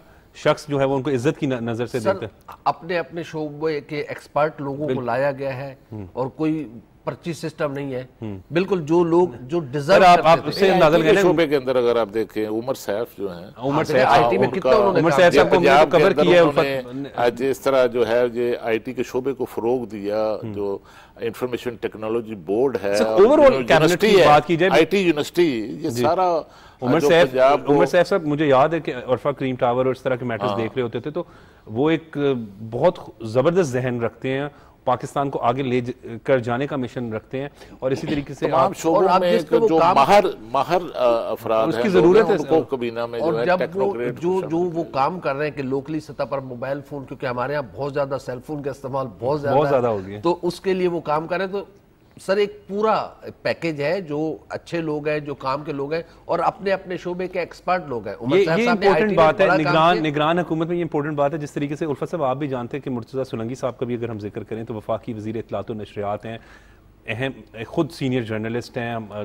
[SPEAKER 1] शख्स जो है वो उनको इज्जत की नज़र से देखते
[SPEAKER 3] हैं अपने अपने शोबे के एक्सपर्ट लोगों को लाया गया है हम्म। और कोई पर्ची सिस्टम नहीं है हम्म। बिल्कुल जो लोग जो डिजर्व आप आप से नाजल के शोबे
[SPEAKER 2] के अंदर अगर आप देखें उमर सैफ जो है हाँ, उमर सैफ आईटी में कितना उन्होंने उमर सैफ साहब को कवर किया है आज इस तरह जो है ये आईटी के शोबे को फरोग दिया हम्म। जो इंफॉर्मेशन टेक्नोलॉजी बोर्ड है ओवरऑल कैबिनेट की बात की जाए आईटी यूनिवर्सिटी ये सारा उमर सैफ उमर
[SPEAKER 1] सैफ साहब मुझे याद है कि अरफा क्रीम टावर और इस तरह के मैटर्स हाँ। देख रहे होते थे तो वो एक बहुत ज़बरदस्त जहन रखते हैं पाकिस्तान को आगे ले कर जाने का मिशन रखते हैं और इसी तरीके से आप शोबों में जो माहर माहर अफराद उसकी जरूरत है उनको कबीना में और जब वो
[SPEAKER 3] जो जो वो काम कर रहे हैं कि लोकली सतह पर मोबाइल फोन क्योंकि हमारे यहाँ बहुत ज्यादा सेलफोन का इस्तेमाल बहुत ज्यादा हो गया तो उसके लिए वो काम कर रहे हैं तो सर एक पूरा पैकेज है जो अच्छे लोग हैं जो काम के लोग हैं और अपने अपने शोबे के एक्सपर्ट लोग हैं ये, ये इम्पोर्टेंट बात है निगरान
[SPEAKER 1] निगरान हुकूमत में ये इंपॉर्टेंट बात है जिस तरीके से उल्फा साहब आप भी जानते हैं कि मुर्तजा सुलंगी साहब का भी अगर हम जिक्र करें तो वफाकी वजीर इतलात नशरियात हैं अहम ख़ुद सीनियर जर्नलिस्ट हैं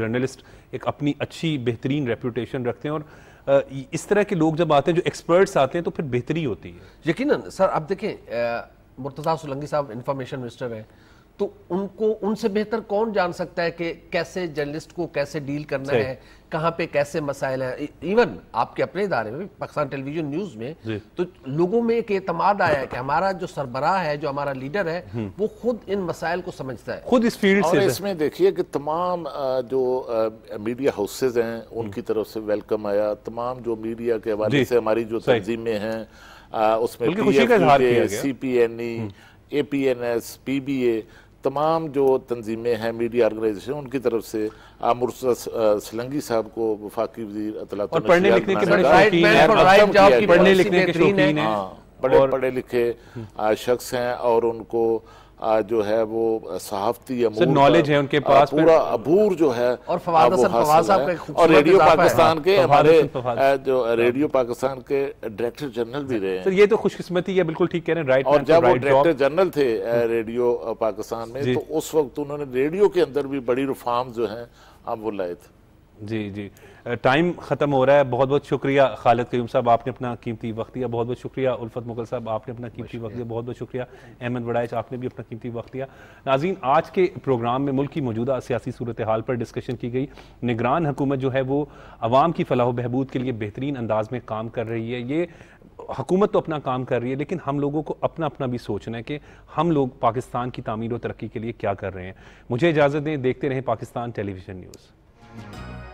[SPEAKER 1] जर्नलिस्ट एक अपनी अच्छी बेहतरीन रेपूटेशन रखते हैं और इस तरह के लोग जब आते हैं जो एक्सपर्ट्स आते हैं तो
[SPEAKER 3] फिर बेहतरी होती है यकीन सर आप देखें मुर्तजा सुलंगी साहब इंफॉर्मेशन मिनिस्टर हैं तो उनको उनसे बेहतर कौन जान सकता है कि कैसे जर्नलिस्ट को कैसे डील करना है कहाँ पे कैसे मसाइल हैं इवन e-, आपके अपने इदारे में पाकिस्तान टेलीविजन न्यूज में तो लोगों में एक एतमाद आया है कि हमारा जो सरबराह है जो हमारा लीडर है हम्म। वो खुद इन मसाइल को समझता है खुद इस फील्ड से इसमें
[SPEAKER 2] देखिए कि तमाम जो मीडिया हाउसेज हैं उनकी हम्म। तरफ से वेलकम आया तमाम जो मीडिया के हवाले से हमारी जो तंजीमें हैं उसमें C P N E A P N S P B A तमाम जो तंजीमें हैं मीडिया ऑर्गेनाइजेशन उनकी तरफ से सिलंगी साहब को वफाकी वजी पढ़ने लिखने के पढ़ने लिखने के हाँ, पढ़े लिखे हम्म। शख्स हैं और उनको जो है वो सहाफती अमूर नॉलेज है उनके पास पूरा अबूर जो है
[SPEAKER 3] और फवाद साहब और रेडियो पाकिस्तान के हमारे
[SPEAKER 2] जो रेडियो पाकिस्तान के डायरेक्टर जनरल भी रहे सर
[SPEAKER 1] ये तो खुशकिस्मती है बिल्कुल ठीक कह रहे हैं राइट और जब वो डायरेक्टर
[SPEAKER 2] जनरल थे हम्म। रेडियो पाकिस्तान में तो उस वक्त उन्होंने रेडियो के अंदर भी बड़ी रिफॉर्म जो है हम वो लाए थे
[SPEAKER 1] जी जी टाइम ख़त्म हो रहा है बहुत बहुत शुक्रिया खालिद कयूम साहब आपने अपना कीमती वक्त दिया बहुत बहुत शुक्रिया उल्फत मुगल साहब आपने अपना कीमती वक्त दिया बहुत बहुत शुक्रिया अहमद बड़ाइच आपने भी अपना कीमती वक्त दिया नाजीन आज के प्रोग्राम में मुल्क की मौजूदा सियासी सूरत हाल पर डिस्कशन की गई निगरान हुकूमत जो है वो आवाम की फलाह बहबूद के लिए बेहतरीन अंदाज में काम कर रही है ये हुकूमत तो अपना काम कर रही है लेकिन हम लोगों को अपना अपना भी सोचना है कि हम लोग पाकिस्तान की तमीर और तरक्की के लिए क्या कर रहे हैं मुझे इजाज़त दें देखते रहें पाकिस्तान टेलीविज़न न्यूज़